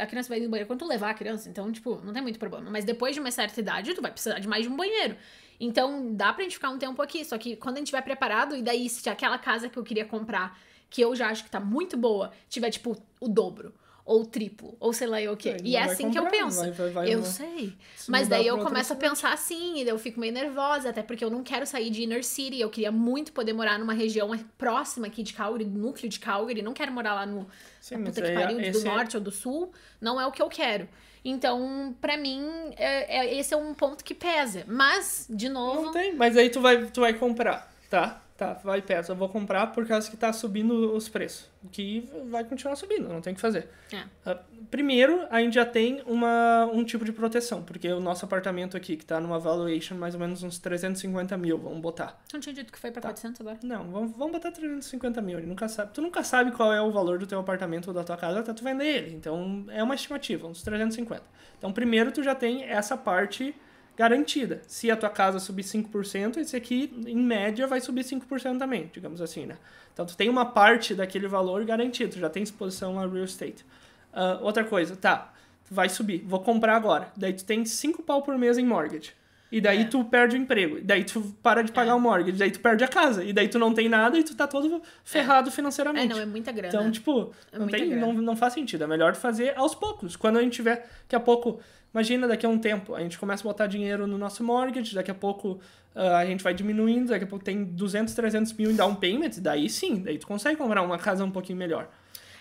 Speaker 2: a criança vai no banheiro quando tu levar a criança, então, tipo, não tem muito problema. Mas depois de uma certa idade, tu vai precisar de mais de um banheiro. Então, dá pra gente ficar um tempo aqui, só que quando a gente vai preparado, e daí se aquela casa que eu queria comprar, que eu já acho que tá muito boa, tiver, tipo, o dobro ou triplo, ou sei lá eu o quê. É, e é assim comprar, que eu penso. Vai, vai, vai, eu sei. Mas daí eu começo a pensar assim, e eu fico meio nervosa, até porque eu não quero sair de inner city, eu queria muito poder morar numa região próxima aqui de Calgary, núcleo de Calgary, não quero morar lá no Sim, puta que é pariu, do é norte ou do sul, não é o que eu quero. Então, para mim, é, é, esse é um ponto que pesa. Mas, de novo. Não tem,
Speaker 1: mas aí tu vai, tu vai comprar, tá? tá, vai Petros, eu vou comprar por causa que tá subindo os preços, que vai continuar subindo, não tem o que fazer. É. Uh, primeiro, a gente já tem uma, um tipo de proteção, porque o nosso apartamento aqui, que tá numa valuation mais ou menos uns 350 mil, vamos botar. Tu não tinha dito que foi pra tá. 400 agora? Não, vamos, vamos botar 350 mil, nunca sabe. Tu nunca sabe qual é o valor do teu apartamento ou da tua casa até tu vender ele, então é uma estimativa, uns 350. Então primeiro tu já tem essa parte garantida. Se a tua casa subir 5%, esse aqui, em média, vai subir 5% também, digamos assim, né? Então, tu tem uma parte daquele valor garantido, tu já tem exposição a real estate. Uh, outra coisa, tá, vai subir, vou comprar agora. Daí tu tem 5 pau por mês em mortgage. E daí é. tu perde o emprego, e daí tu para de pagar é. o mortgage, daí tu perde a casa, e daí tu não tem nada e tu tá todo ferrado é. financeiramente. É, não, é
Speaker 2: muita grana. Então,
Speaker 1: tipo, é não, tem, grana. não, não faz sentido. É melhor fazer aos poucos. Quando a gente tiver, daqui a pouco, imagina daqui a um tempo, a gente começa a botar dinheiro no nosso mortgage, daqui a pouco uh, a gente vai diminuindo, daqui a pouco tem 200, 300 mil em down payment, daí sim, daí tu consegue comprar uma casa um pouquinho melhor.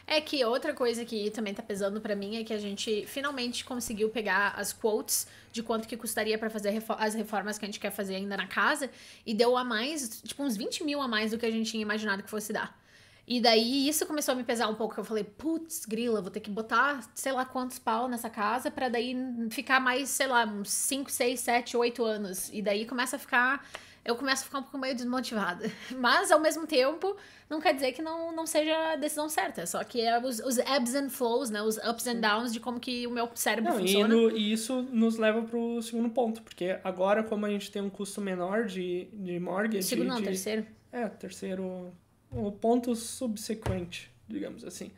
Speaker 2: É que outra coisa que também tá pesando para mim é que a gente finalmente conseguiu pegar as quotes de quanto que custaria para fazer as reformas que a gente quer fazer ainda na casa e deu a mais, tipo, uns 20 mil a mais do que a gente tinha imaginado que fosse dar. E daí isso começou a me pesar um pouco. Eu falei, putz, grila, vou ter que botar sei lá quantos pau nessa casa para daí ficar mais, sei lá, uns 5, 6, 7, 8 anos. E daí começa a ficar eu começo a ficar um pouco meio desmotivada. Mas, ao mesmo tempo, não quer dizer que não, não seja a decisão certa. Só que é os, os ebbs and flows, né? Os ups and downs de como que o meu cérebro não, funciona. E,
Speaker 1: no, e isso nos leva pro segundo ponto. Porque agora, como a gente tem um custo menor de, de mortgage... Segundo não, de, terceiro. É, terceiro... O ponto subsequente, digamos assim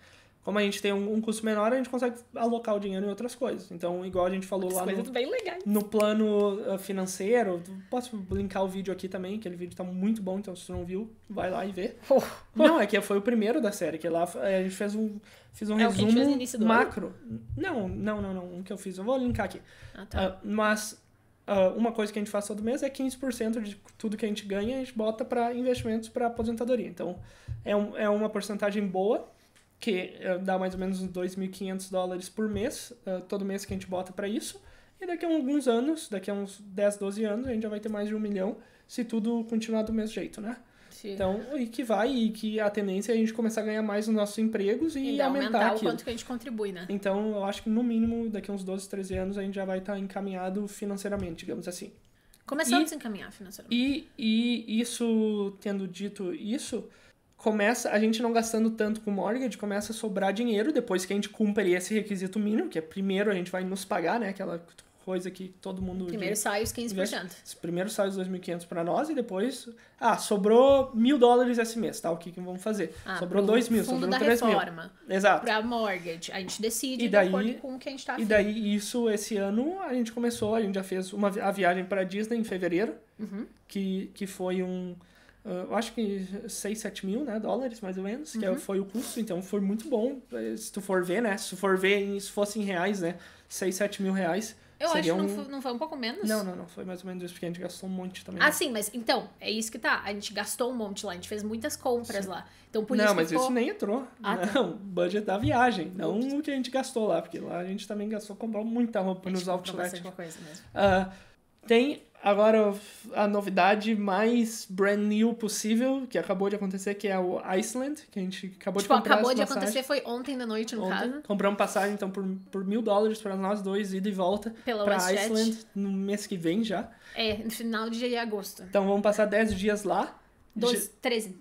Speaker 1: como a gente tem um, um, custo menor, a gente consegue alocar o dinheiro em outras coisas. Então, igual a gente falou lá no, bem no plano eh, financeiro, posso linkar o vídeo aqui também, aquele vídeo tá muito bom, então se tu não viu, vai lá e vê. Oh. Não, é que foi o primeiro da série, que lá eh, a gente fez um, fez um é resumo fez macro. Ano? Não, não, não, não, um que eu fiz, eu vou linkar aqui. Ah, tá. Uh, mas Uh, uma coisa que a gente faz todo mês é 15% de tudo que a gente ganha, a gente bota para investimentos para aposentadoria. Então, é, um, é uma porcentagem boa que eh, dá mais ou menos uns 2.500 dólares por mês, eh, todo mês que a gente bota para isso. E daqui a alguns anos, daqui a uns 10, 12 anos, a gente já vai ter mais de um milhão, se tudo continuar do mesmo jeito, né? Sim. Então, e que vai, e que a tendência é a gente começar a ganhar mais nos nossos empregos e, e aumentar, aumentar o quanto
Speaker 2: que a gente contribui, né?
Speaker 1: Então, eu acho que no mínimo, daqui a uns 12, 13 anos, a gente já vai estar tá encaminhado financeiramente, digamos assim.
Speaker 2: Começando e, a se encaminhar financeiramente.
Speaker 1: E, e isso, tendo dito isso, começa a gente não gastando tanto com mortgage, começa a sobrar dinheiro depois que a gente cumpre esse requisito mínimo, que é primeiro a gente vai nos pagar, né? Aquela coisa que todo mundo. Primeiro sai os 15%. primeiro sai os 2.500 para nós e depois. Ah, sobrou mil dólares esse mês, tá? O que, que vamos fazer? Ah, sobrou dois mil, sobrou três mil.
Speaker 2: Exato. Para mortgage. A gente decide e daí, de com o que a gente tá E daí,
Speaker 1: isso, esse ano, a gente começou, a gente já fez uma, a viagem para Disney em fevereiro, uhum. que, que foi um. Ah, eu acho que 6, 7 mil né, dólares, mais ou menos, é uhum. que foi o custo, então foi muito bom, eh, se tu for ver, né? Se tu for ver, se fosse em reais, né? 6, 7 mil reais. Eu acho que não, um... foi,
Speaker 2: não foi um pouco menos. Não, não, não.
Speaker 1: Foi mais ou menos isso, porque a gente gastou um monte também. Né. Ah, sim,
Speaker 2: mas então, é isso que tá. A gente gastou um monte lá, a gente fez muitas compras sim. lá. Então por não, isso. Não, mas isso nem entrou. Ah, tá. não,
Speaker 1: tá. budget da viagem. Não o que a gente gastou lá, porque lá a gente também gastou comprar muita roupa nos outlets. Lá. Coisa mesmo. Uh, tem agora a novidade mais brand new possível, que acabou de acontecer, que é o Iceland, que a gente acabou tipo, de comprar. acabou de passagem. acontecer,
Speaker 2: foi ontem da noite, no ontem, caso.
Speaker 1: Compramos passagem, então, por, por mil dólares para nós dois, ida e volta. Pela pra Westjet. Iceland, no mês que vem já.
Speaker 2: É, no final de agosto.
Speaker 1: Então, vamos passar 10 dias lá. 12, 13.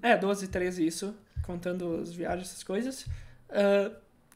Speaker 1: É, 12, 13, isso. Contando as viagens, essas coisas. Uh,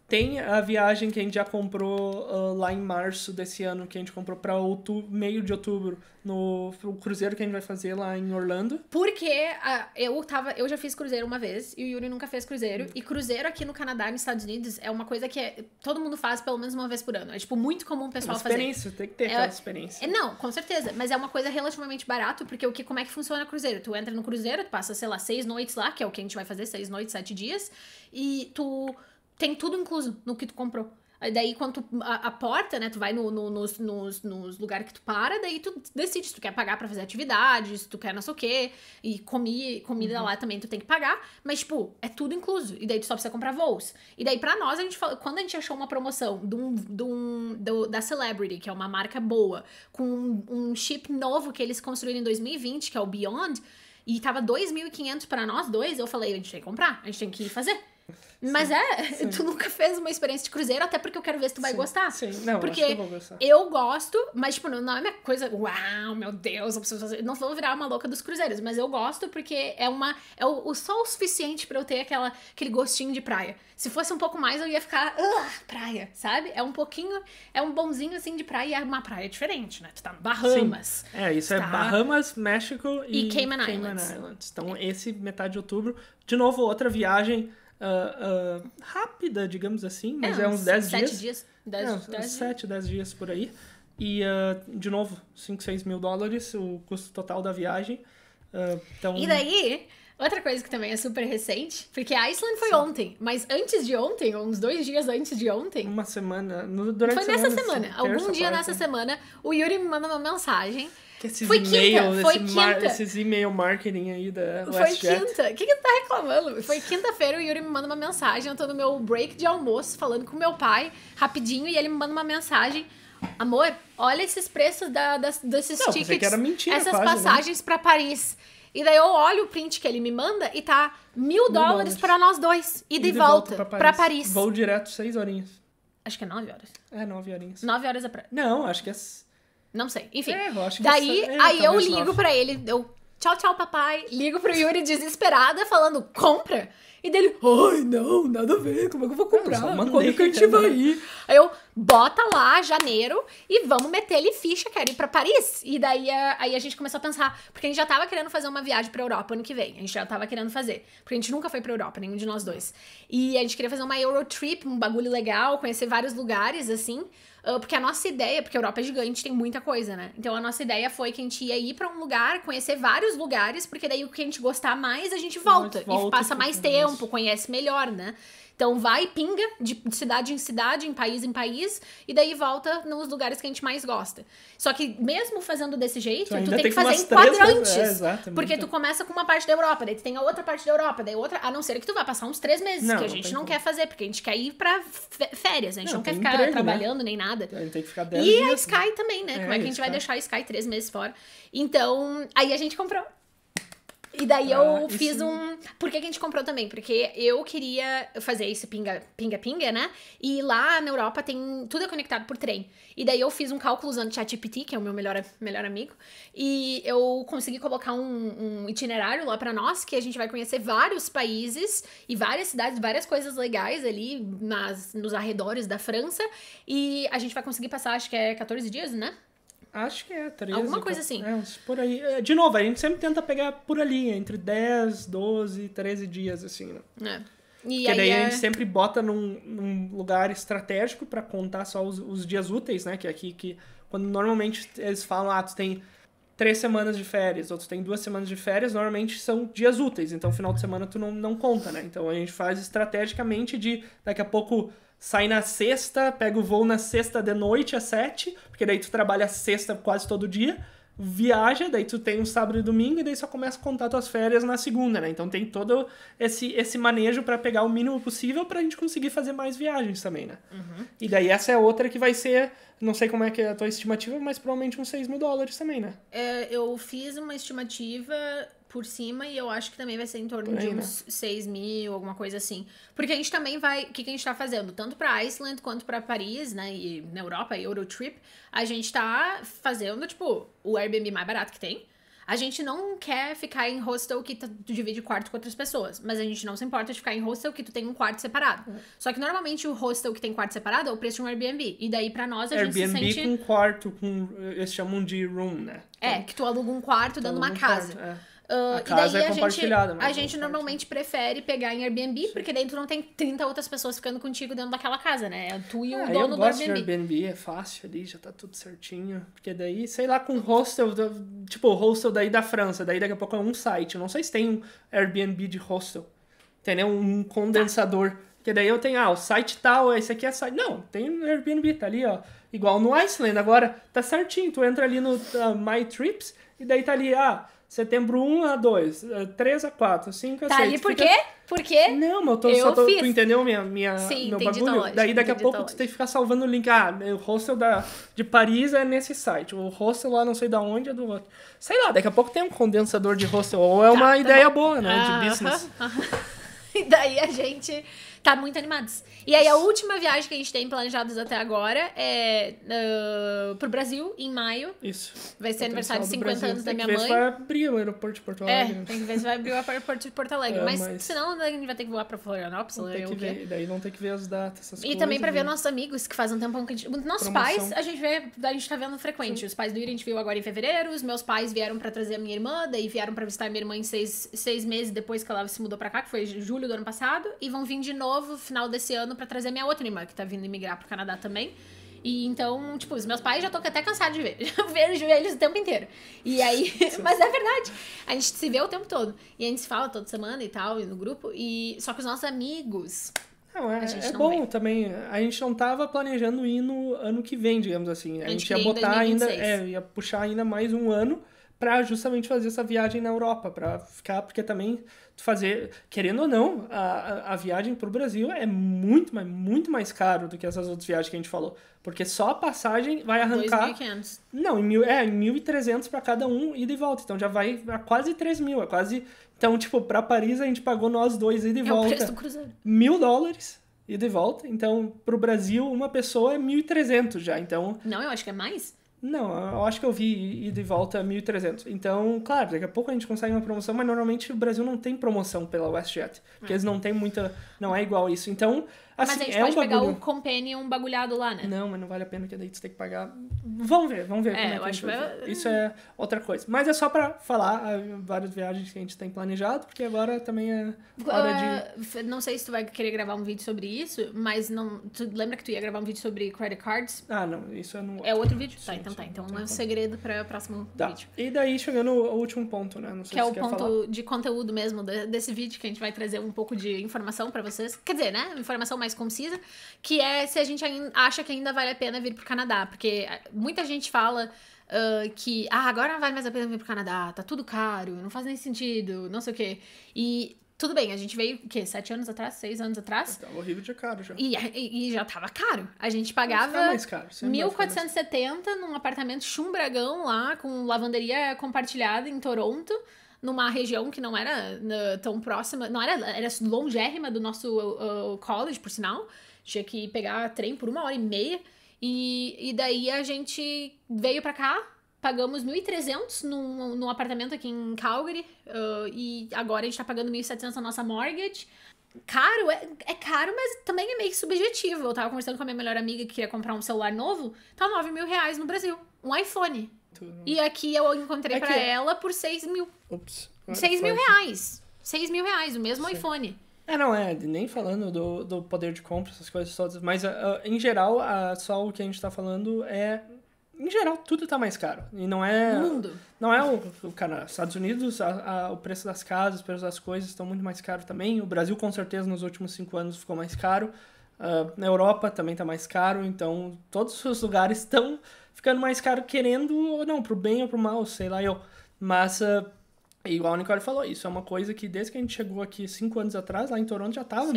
Speaker 1: tem a viagem que a gente já comprou uh, lá em março desse ano, que a gente comprou pra outubro, meio de outubro, no cruzeiro que a gente vai fazer lá em Orlando.
Speaker 2: Porque uh, eu tava. Eu já fiz cruzeiro uma vez e o Yuri nunca fez cruzeiro. E cruzeiro aqui no Canadá nos Estados Unidos é uma coisa que é, todo mundo faz pelo menos uma vez por ano. É tipo muito comum o é pessoal fazer. É uma experiência, fazer. tem que ter é, aquela experiência. É, não, com certeza. Mas é uma coisa relativamente barata, porque o que, como é que funciona cruzeiro? Tu entra no cruzeiro, tu passa, sei lá, seis noites lá, que é o que a gente vai fazer, seis noites, sete dias, e tu tem tudo incluso no que tu comprou. daí, quando tu, a, a, porta, né, tu vai no, no, nos, nos, nos lugares que tu para, daí tu decide se tu quer pagar pra fazer atividades, se tu quer não sei o quê, e comi, comida uhum. lá também tu tem que pagar, mas, tipo, é tudo incluso, e daí tu só precisa comprar voos. E daí, pra nós, a gente falou, quando a gente achou uma promoção de um, de um, do, da Celebrity, que é uma marca boa, com um, um chip novo que eles construíram em 2020, que é o Beyond, e tava 2.500 para nós dois, eu falei, a gente tem que comprar, a gente tem que fazer. Mas sim, é, sim. tu nunca fez uma experiência de cruzeiro, até porque eu quero ver se tu vai sim, gostar. Sim, não, porque eu, vou gostar. eu gosto, mas tipo, não é minha coisa, uau, meu Deus, eu preciso fazer. Não vou virar uma louca dos cruzeiros, mas eu gosto porque é uma. É o, o só o suficiente para eu ter aquela, aquele gostinho de praia. Se fosse um pouco mais, eu ia ficar, praia, sabe? É um pouquinho, é um bonzinho assim de praia e é uma praia diferente, né? Tu tá no Bahamas.
Speaker 1: É, isso é tá... é Bahamas, México e, e Cayman, Cayman Islands. Islands. Então, é. esse metade de outubro, de novo, outra viagem uh, rápida, digamos assim, é, mas é, é uns 10 dias. dias 10, é, 10 7, 10 dias por aí. E, uh, de novo, 5, 6 mil dólares o custo total da viagem. então... E
Speaker 2: daí, outra coisa que também é super recente, porque a Iceland foi Sim. ontem, mas antes de ontem, uns dois dias antes de ontem...
Speaker 1: Uma semana, no, durante Foi nessa semana, semana algum dia quarta. nessa
Speaker 2: semana, o Yuri me manda uma mensagem que esses foi email, quinta, quinta. esses
Speaker 1: e-mail marketing aí da Foi quinta.
Speaker 2: O que, que tu tá reclamando? Foi quinta-feira, o Yuri me manda uma mensagem. Eu tô no meu break de almoço falando com meu pai rapidinho e ele me manda uma mensagem. Amor, olha esses preços da, das, desses Não, tickets. Que era mentira, essas quase, né? passagens né? para Paris. E daí eu olho o print que ele me manda e tá mil dólares para nós dois. E, e de, de volta, volta para Paris. Paris. Vou direto seis horinhas. Acho que é nove horas. É, nove horinhas. Nove horas é pra... Não, acho que é não sei. Enfim. É, eu acho que daí, é, aí eu ligo para pra ele, eu tchau, tchau, papai. Ligo pro Yuri desesperada, falando, compra. E dele, ai,
Speaker 1: não, nada a ver, como é que eu vou comprar? Eu mandei, Quando que a gente vai aí?
Speaker 2: Né? Aí eu, bota lá, janeiro, e vamos meter ele ficha, quero ir pra Paris. E daí eh, aí a gente começou a pensar, porque a gente já tava querendo fazer uma viagem pra Europa ano que vem. A gente já tava querendo fazer. Porque a gente nunca foi pra Europa, nenhum de nós dois. E a gente queria fazer uma Eurotrip, um bagulho legal, conhecer vários lugares, assim. Ah, porque a nossa ideia, porque a Europa é gigante, tem muita coisa, né? Então a nossa ideia foi que a gente ia ir para um lugar, conhecer vários lugares, porque daí o que a gente gostar mais, a gente volta. volta e passa mais tempo, conhece melhor, né? Então vai, pinga de cidade em cidade, em país em país, e daí volta nos lugares que a gente mais gosta. Só que mesmo fazendo desse jeito, tu, tu tem, tem, que fazer em é, quadrantes. Três... É, porque tu começa com uma parte da Europa, daí tu tem a outra parte da Europa, daí outra, a não ser que tu vá passar uns três meses, não, que a gente não, não quer fazer, porque a gente quer ir pra férias, né? a gente não, não quer ficar emprego, né? trabalhando né? nem nada.
Speaker 1: A gente tem que ficar 10 E dias, a né? Sky
Speaker 2: né? também, né? É, Como é que a gente vai deixar a Sky três meses fora? Então, aí a gente comprou. E daí ah, eu fiz é um. Por que, que a gente comprou também? Porque eu queria fazer esse pinga-pinga, né? E lá na Europa tem. Tudo é conectado por trem. E daí eu fiz um cálculo usando o ChatGPT, que é o meu melhor, melhor amigo. E eu consegui colocar um, um itinerário lá para nós, que a gente vai conhecer vários países e várias cidades, várias coisas legais ali nas, nos arredores da França. E a gente vai conseguir passar, acho que é 14 dias, né?
Speaker 1: Acho que é, 13. Alguma coisa assim. É, por aí. É, de novo, a gente sempre tenta pegar por ali, entre 10, 12, 13 dias, assim, né? É. E Porque daí é... a gente sempre bota num, num lugar estratégico para contar só os, os, dias úteis, né? Que é aqui que. Quando normalmente eles falam, ah, tu tem três semanas de férias, outros tem duas semanas de férias, normalmente são dias úteis, então final de semana tu não, não conta, né? Então a gente faz estrategicamente de daqui a pouco sai na sexta, pega o voo na sexta de noite às sete, porque daí tu trabalha sexta quase todo dia, viaja, daí tu tem um sábado e domingo, e daí só começa a contar tuas férias na segunda, né? Então tem todo esse, esse manejo para pegar o mínimo possível pra gente conseguir fazer mais viagens também, né? Uhum. E daí essa é outra que vai ser, não sei como é que é a tua estimativa, mas provavelmente uns 6 mil dólares também, né?
Speaker 2: É, eu fiz uma estimativa por cima e eu acho que também vai ser em torno de né? uns 6 mil, alguma coisa assim. Porque a gente também vai. O que, que a gente tá fazendo? Tanto pra Iceland quanto pra Paris, né? E na Europa, Eurotrip, a gente tá fazendo, tipo, o Airbnb mais barato que tem. A gente não quer ficar em hostel que tu tá, divide quarto com outras pessoas, mas a gente não se importa de ficar em hostel que tu tem um quarto separado. Uhum. Só que normalmente o hostel que tem quarto separado é o preço de um Airbnb. E daí para nós a Airbnb gente se sente Airbnb
Speaker 1: com quarto com eles chamam de room, né?
Speaker 2: É, que tu aluga um quarto dando uma um casa. Quarto, é. Uh, a casa é compartilhada. Gente, a gente né, normalmente prefere pegar em Airbnb, Sim. porque daí tu não tem 30 outras pessoas ficando contigo dentro daquela casa, né? É tu
Speaker 1: e o é, ah, dono eu gosto De Airbnb é fácil ali, já tá tudo certinho. Porque daí, sei lá, com hostel, tipo, hostel daí da França, daí daqui a pouco é um site. Eu não sei se tem um Airbnb de hostel. Entendeu? Um condensador. Tá. Porque daí eu tenho, ah, o site tal, esse aqui é site. Não, tem um Airbnb, tá ali, ó. Igual no Iceland agora, tá certinho. Tu entra ali no uh, My Trips e daí tá ali, ah Setembro 1 a 2, 3 eh, a 4, 5 a tá 6. Tá ali por fica... quê? Por quê? Não, mas eu tô, eu só tô, fiz. tu entendeu minha, minha, Sim, meu bagulho? Longe, Daí daqui a pouco longe. tu tem que ficar salvando o link. Ah, o hostel da, de Paris é nesse site, o hostel lá não sei da onde é do outro. Sei lá, daqui a pouco tem um condensador de hostel, ou é tá, uma tá ideia bom. boa, né, ah, de business.
Speaker 2: Ah, ah. E daí a gente tá muito animados. E aí a última viagem que a gente tem planejadas até agora é uh, pro Brasil, em maio. Isso. Vai ser aniversário de 50 anos da minha mãe. Tem que ver se vai
Speaker 1: abrir o aeroporto de Porto é, Alegre. É,
Speaker 2: tem que ver se vai abrir o aeroporto de Porto Alegre. É, mas, mas, senão a gente vai ter que voar pra Florianópolis. Né, tem que ver. Daí não tem que ver
Speaker 1: as datas, essas e coisas. E também pra ver né? nossos
Speaker 2: amigos, que faz um tempão que a gente... Nossos Promoção. pais, a gente, vê, a gente tá vendo frequente. Sim. Os pais do Iri a gente viu agora em fevereiro. Os meus pais vieram pra trazer a minha irmã. Daí vieram pra visitar a minha irmã em seis, seis meses depois que ela se mudou pra cá, que foi julho do ano passado. E vão vir de novo novo, final desse ano, para trazer minha outra irmã, que tá vindo emigrar pro Canadá também. E então, tipo, os meus pais já tô até cansado de ver. Eu vejo eles o tempo inteiro. E aí, mas é verdade. A gente se vê o tempo todo. E a gente se fala toda semana e tal, e no grupo. E só que os nossos amigos.
Speaker 1: Não, é, é não bom vê. também. A gente não tava planejando ir no ano que vem, digamos assim. A, a gente, gente ia botar ainda. É, ia puxar ainda mais um ano para justamente fazer essa viagem na Europa, para ficar, porque também fazer, querendo ou não, a, a viagem para o Brasil é muito, mas muito mais caro do que essas outras viagens que a gente falou, porque só a passagem vai arrancar... 2.500. Não, em mil, é, em 1.300 para cada um, ida e volta, então já vai a quase 3.000, mil, é quase... Então, tipo, para Paris a gente pagou nós dois ida e é volta... o preço do Mil dólares ida e volta, então para o Brasil uma pessoa é 1.300 já, então... Não, eu acho que é mais... Não, eu acho que eu vi e e volta 1.300. Então, claro, daqui a pouco a gente consegue uma promoção, mas normalmente o Brasil não tem promoção pela WestJet, porque é. eles não têm muita. Não é igual isso. Então, Assim, mas a gente é pode um pegar o
Speaker 2: Companion
Speaker 1: bagulhado lá, né? Não, mas não vale a pena, porque daí você tem que pagar. Vamos ver, vamos ver. É, como é eu acho que vai... É- isso é outra coisa. Mas é só pra falar ah, várias viagens que a gente tem planejado, porque agora também é hora de.
Speaker 2: Ah, não sei se tu vai querer gravar um vídeo sobre isso, mas não. Tu lembra que tu ia gravar um vídeo sobre credit cards? Ah, não, isso é no. É outro vídeo? Tá, sim, então tá, então sim, tá. Então é um segredo pra próximo tá. vídeo.
Speaker 1: E daí chegando ao último ponto, né? Não sei que é se é o ponto falar. de
Speaker 2: conteúdo mesmo desse vídeo, que a gente vai trazer um pouco de informação pra vocês. Quer dizer, né? Informação mais mais concisa, que é se a gente acha que ainda vale a pena vir pro Canadá, porque eh, muita gente fala uh, que ah, agora não vale mais a pena vir pro Canadá, tá tudo caro, não faz nem sentido, não sei o quê. E tudo bem, a gente veio, o quê? Sete anos atrás? Seis anos atrás? Eu tá tava horrível de caro já. E, e, e, já tava caro. A gente pagava mais caro, 1.470 mais... num apartamento chumbragão lá, com lavanderia compartilhada em Toronto numa região que não era uh, tão próxima, não era, era longérrima do nosso uh, uh, college, por sinal. Tinha que pegar trem por uma hora e meia. E, e daí a gente veio pra cá, pagamos 1.300 num, num apartamento aqui em Calgary. Uh, e agora a gente tá pagando 1.700 a nossa mortgage caro, é, é, caro, mas também é meio que subjetivo. Eu tava conversando com a minha melhor amiga que queria comprar um celular novo, tá 9 mil reais no Brasil. Um iPhone. E aqui eu encontrei para pra ela por 6
Speaker 1: mil. Ups. 6 mil
Speaker 2: reais. 6 mil reais, o mesmo Sim. iPhone.
Speaker 1: É, não, é, nem falando do, do poder de compra, essas coisas todas, mas uh, em geral, uh, só o que a gente tá falando é. Em geral, tudo tá mais caro. E não é. O mundo. Não é o, o Canadá. Estados Unidos, a, a, o preço das casas, o preço das coisas estão muito mais caro também. O Brasil, com certeza, nos últimos cinco anos ficou mais caro. Uh, na Europa também tá mais caro. Então, todos os lugares estão ficando mais caro querendo ou não, pro bem ou pro mal, sei lá eu. Mas, uh, igual o Nicole falou, isso é uma coisa que desde que a gente chegou aqui cinco anos atrás, lá em Toronto já tava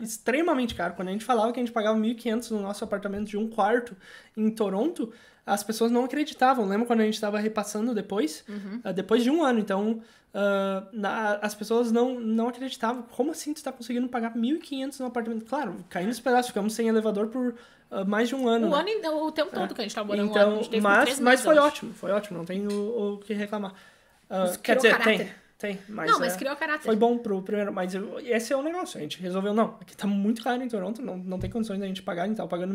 Speaker 1: extremamente caro. Quando a gente falava que a gente pagava 1.500 no nosso apartamento de um quarto em Toronto, as pessoas não acreditavam. Lembra quando a gente estava repassando depois? Uhum. Uh, depois de um ano. Então, uh, na, as pessoas não, não acreditavam. Como assim tu está conseguindo pagar 1.500 no apartamento? Claro, caindo nos pedaços, ficamos sem elevador por mais de um ano. O né?
Speaker 2: ano o tempo é. todo que a gente tá morando então, lá. A então, gente mas mas foi
Speaker 1: ótimo, foi ótimo, não tem o, o que reclamar. Uh, quer dizer, caráter. tem. Tem, mas. Não, mas é, criou caráter. Foi bom pro primeiro. Mas eu, esse é o negócio. A gente resolveu, não, aqui tá muito caro em Toronto, não, não tem condições da gente pagar. A gente tava pagando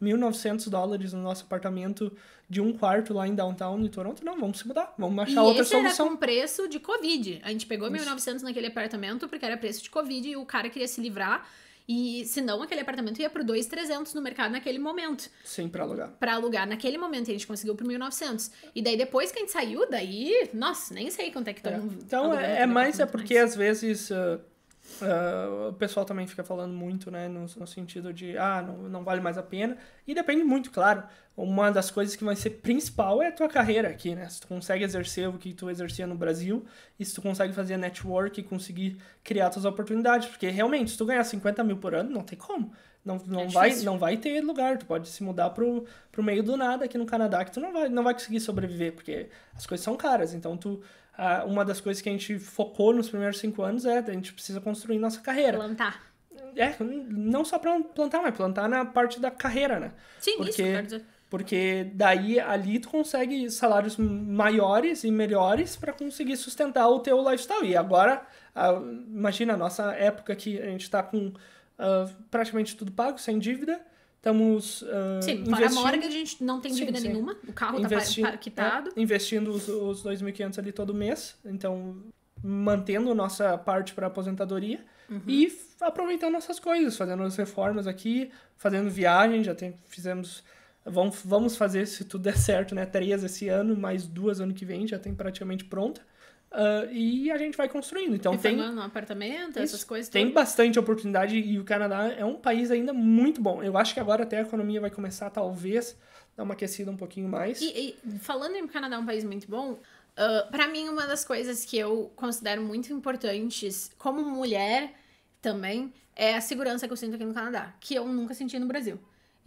Speaker 1: 1.900 dólares no nosso apartamento de um quarto lá em downtown em Toronto. Não, vamos se mudar, vamos achar e outra esse solução. Era
Speaker 2: com preço de Covid. A gente pegou 1.900 naquele apartamento porque era preço de Covid e o cara queria se livrar e senão aquele apartamento ia por 2,300 no mercado naquele momento.
Speaker 1: Sim, para alugar.
Speaker 2: Para alugar naquele momento. E a gente conseguiu por 1.900. E daí depois que a gente saiu, daí, nossa, nem sei quanto é que estão. Tá é.
Speaker 1: Então é, é mais, é porque mais. às vezes. Uh Uh, o pessoal também fica falando muito, né, no, no, sentido de, ah, não, não vale mais a pena. E depende muito, claro. Uma das coisas que vai ser principal é a tua carreira aqui, né? Se tu consegue exercer o que tu exercia no Brasil, e se tu consegue fazer network e conseguir criar tuas oportunidades. Porque realmente, se tu ganhar 50 mil por ano, não tem como. Não, não, é vai, não vai ter lugar. Tu pode se mudar pro, pro meio do nada aqui no Canadá, que tu não vai, não vai conseguir sobreviver, porque as coisas são caras. Então tu uma das coisas que a gente focou nos primeiros cinco anos é a gente precisa construir nossa carreira. Plantar. É, não só para plantar, mas plantar na parte da carreira, né? Sim, porque, isso, quer dizer. Porque daí ali tu consegue salários maiores e melhores para conseguir sustentar o teu lifestyle. E agora, imagina a nossa época que a gente está com uh, praticamente tudo pago, sem dívida, Estamos. Uh, ah, sim, para investindo... a Morgan a
Speaker 2: gente não tem dívida sim, sim. nenhuma, o carro tá está quitado.
Speaker 1: É, investindo os, os 2.500 ali todo mês, então mantendo nossa parte para aposentadoria uhum. e aproveitando nossas coisas, fazendo as reformas aqui, fazendo viagem, já tem, fizemos. Vamos, vamos fazer, se tudo der certo, né? Três esse ano, mais duas ano que vem, já tem praticamente pronta. Uh, e a gente vai construindo. Então e tem. Um
Speaker 2: apartamento, isso, essas coisas. Tem tudo.
Speaker 1: bastante oportunidade e o Canadá é um país ainda muito bom. Eu acho que agora até a economia vai começar, talvez, dar uma aquecida um pouquinho mais. E,
Speaker 2: e falando em Canadá é um país muito bom, uh, ah, para mim, uma das coisas que eu considero muito importantes como mulher também é a segurança que eu sinto aqui no Canadá, que eu nunca senti no Brasil.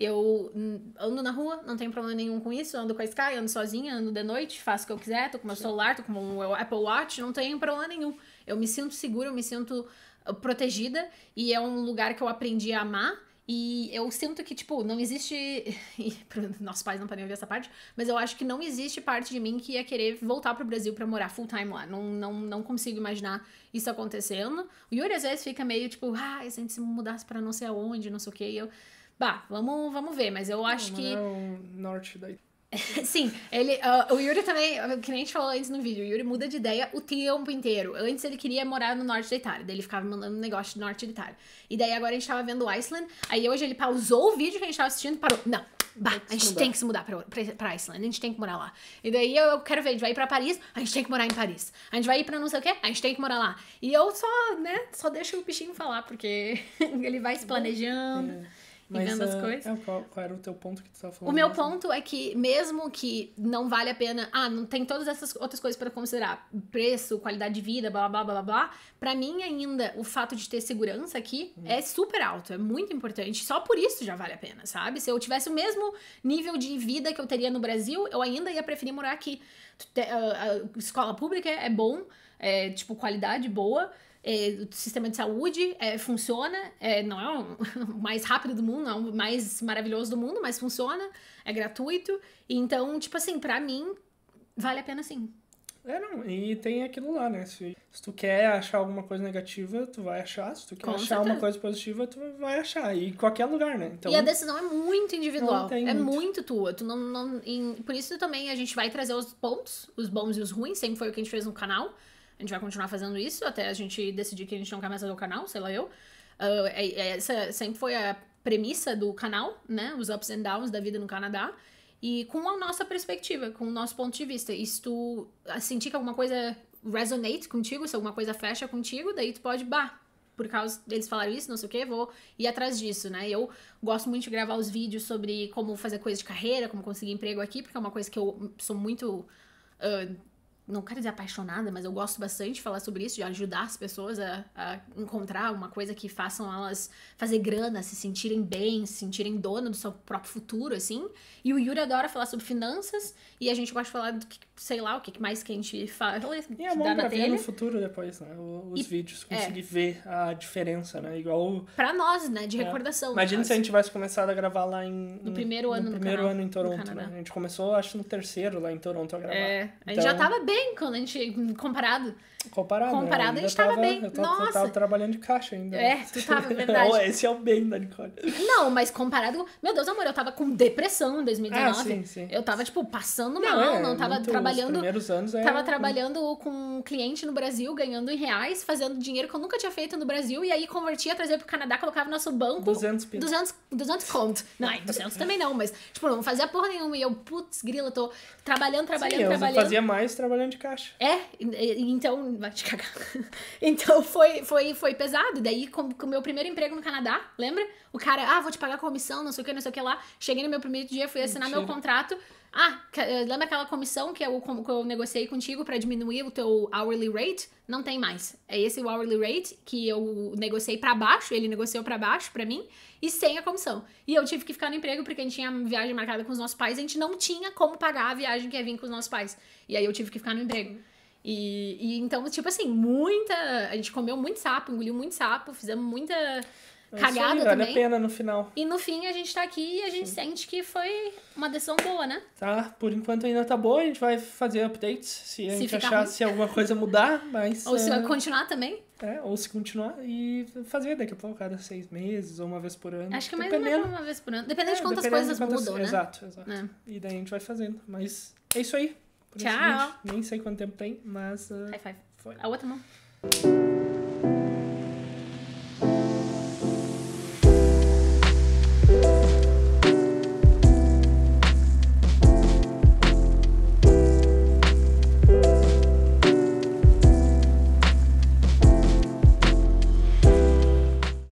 Speaker 2: Eu ando na rua, não tenho problema nenhum com isso, ando com a Sky, ando sozinha, ando de noite, faço o que eu quiser, tô com meu celular, tô com meu Apple Watch, não tenho problema nenhum. Eu me sinto segura, eu me sinto ah, protegida e é um lugar que eu aprendi a amar. E eu sinto que, tipo, não existe. Nossos pais não podem ver essa parte, mas eu acho que não existe parte de mim que ia querer voltar pro Brasil para morar full time lá. Não, não, não consigo imaginar isso acontecendo. O Yuri às vezes fica meio tipo, ah, se a gente se mudasse pra não sei aonde, não sei o quê. E eu. Bah, vamos, vamos ver, mas eu acho não, que. É o norte da Sim, ele, uh, o Yuri também, ah, que nem a gente falou antes no vídeo, o Yuri muda de ideia o tempo inteiro. Antes ele queria morar no norte da Itália, daí ele ficava mandando um negócio do norte da Itália. E daí agora a gente tava vendo Iceland, aí hoje ele pausou o vídeo que a gente tava assistindo e parou. Não, bah, a gente mudar. tem que se mudar pra, pra, pra Iceland, a gente tem que morar lá. E daí eu, eu, quero ver, a gente vai ir pra Paris, a gente tem que morar em Paris. A gente vai ir pra não sei o quê, a gente tem que morar lá. E eu só, né, só deixo o bichinho falar, porque ele vai se planejando. É.
Speaker 1: Mas, e vendo as uh, coisas. É, qual, qual, era o teu ponto que tu estava falando? O meu mesmo?
Speaker 2: ponto é que, mesmo que não vale a pena. Ah, não tem todas essas outras coisas para considerar: preço, qualidade de vida, blá blá blá blá blá. Pra mim, ainda, o fato de ter segurança aqui hum. é super alto, é muito importante. Só por isso já vale a pena, sabe? Se eu tivesse o mesmo nível de vida que eu teria no Brasil, eu ainda ia preferir morar aqui. Ah, ah, escola pública é bom, é, tipo, qualidade boa é, o sistema de saúde é, funciona, é, não é o mais rápido do mundo, não é o mais maravilhoso do mundo, mas funciona, é gratuito. Então, tipo assim, pra mim, vale a pena sim.
Speaker 1: É, não, e tem aquilo lá, né? Se, se tu quer achar alguma coisa negativa, tu vai achar. Se tu quer Com achar certeza. uma coisa positiva, tu vai achar. E em qualquer lugar, né? Então, e a decisão
Speaker 2: é muito individual. É muito. muito, tua. Tu não, não, em, por isso também a gente vai trazer os pontos, os bons e os ruins, sempre foi o que a gente fez no canal. A gente vai continuar fazendo isso até a gente decidir que a gente não quer mais fazer o canal, sei lá eu. Uh, essa sempre foi a premissa do canal, né? Os ups and downs da vida no Canadá. E com a nossa perspectiva, com o nosso ponto de vista. E se tu ah, sentir que alguma coisa resonate contigo, se alguma coisa fecha contigo, daí tu pode, bah, por causa deles falaram isso, não sei o que, vou ir atrás disso, né? Eu gosto muito de gravar os vídeos sobre como fazer coisas de carreira, como conseguir emprego aqui, porque é uma coisa que eu sou muito. Uh, não quero dizer apaixonada, mas eu gosto bastante de falar sobre isso, de ajudar as pessoas a, a encontrar uma coisa que façam elas fazer grana, se sentirem bem, se sentirem dona do seu próprio futuro, assim. E o Yuri adora falar sobre finanças e a gente gosta de falar do que, sei lá, o que mais que a gente fala. E é bom pra ver no
Speaker 1: futuro depois, né? Os e, vídeos, é. conseguir é. ver a diferença, né? Igual.
Speaker 2: Pra nós, né? De é. recordação. Imagina se
Speaker 1: a gente tivesse começado a gravar lá em. No primeiro ano no, no primeiro canal, ano em Toronto, né? É. A gente começou, acho, no terceiro lá em Toronto a gravar. É, a gente então... já tava
Speaker 2: bem bem quando a gente. Comparado.
Speaker 1: Comparado. Né? Comparado, a gente tava, tava bem. Eu tava, Nossa. Eu tava trabalhando de caixa ainda. É, tu tava, verdade. Esse é o bem da Nicole.
Speaker 2: Não, mas comparado. Meu Deus, amor, eu tava com depressão em 2019. Ah, sim, sim. Eu tava, tipo, passando mal, não, é, não tava muito, trabalhando. Os primeiros anos é... Tava trabalhando com um cliente no Brasil, ganhando em reais, fazendo dinheiro que eu nunca tinha feito no Brasil, e aí convertia, trazia pro Canadá, colocava no nosso banco. 200 pila. 200, 200 conto. Não, 200 é, também não, mas, tipo, não fazia porra nenhuma. E eu, putz, grila, tô trabalhando, trabalhando, sim, trabalhando. Eu fazia mais trabalhando de caixa. É, então vai te cagar. então foi, foi, foi pesado. Daí, com o meu primeiro emprego no Canadá, lembra? O cara, ah, vou te pagar comissão, não sei o que, não sei o que lá. Cheguei no meu primeiro dia, fui assinar Mentira. meu contrato. Ah, eh, lembra aquela comissão que eu, que eu negociei contigo para diminuir o teu hourly rate? Não tem mais. É esse o hourly rate que eu negociei para baixo, ele negociou para baixo para mim, e sem a comissão. E eu tive que ficar no emprego porque a gente tinha viagem marcada com os nossos pais, a gente não tinha como pagar a viagem que ia vir com os nossos pais. E aí eu tive que ficar no emprego. E, e então, tipo assim, muita. A gente comeu muito sapo, engoliu muito sapo, fizemos muita. É cagada aí, vale também. a pena no final. E no fim a gente tá aqui e a gente Sim. sente que foi uma decisão boa, né?
Speaker 1: Tá, por enquanto ainda tá boa, a gente vai fazer updates se a se gente achar ruim. se alguma coisa mudar, mas... Ou se vai ah, continuar também. É, ou se continuar e fazer daqui a pouco, cada seis meses ou uma vez por ano. Acho que mais dependendo... uma
Speaker 2: vez por ano. Dependendo é, de quantas dependendo coisas de quantas... mudam, né? Exato,
Speaker 1: exato. É. E daí a gente vai fazendo. Mas é isso aí. Tchau. Nem sei quanto tempo tem, mas... Uh... High five. Foi. A outra mão.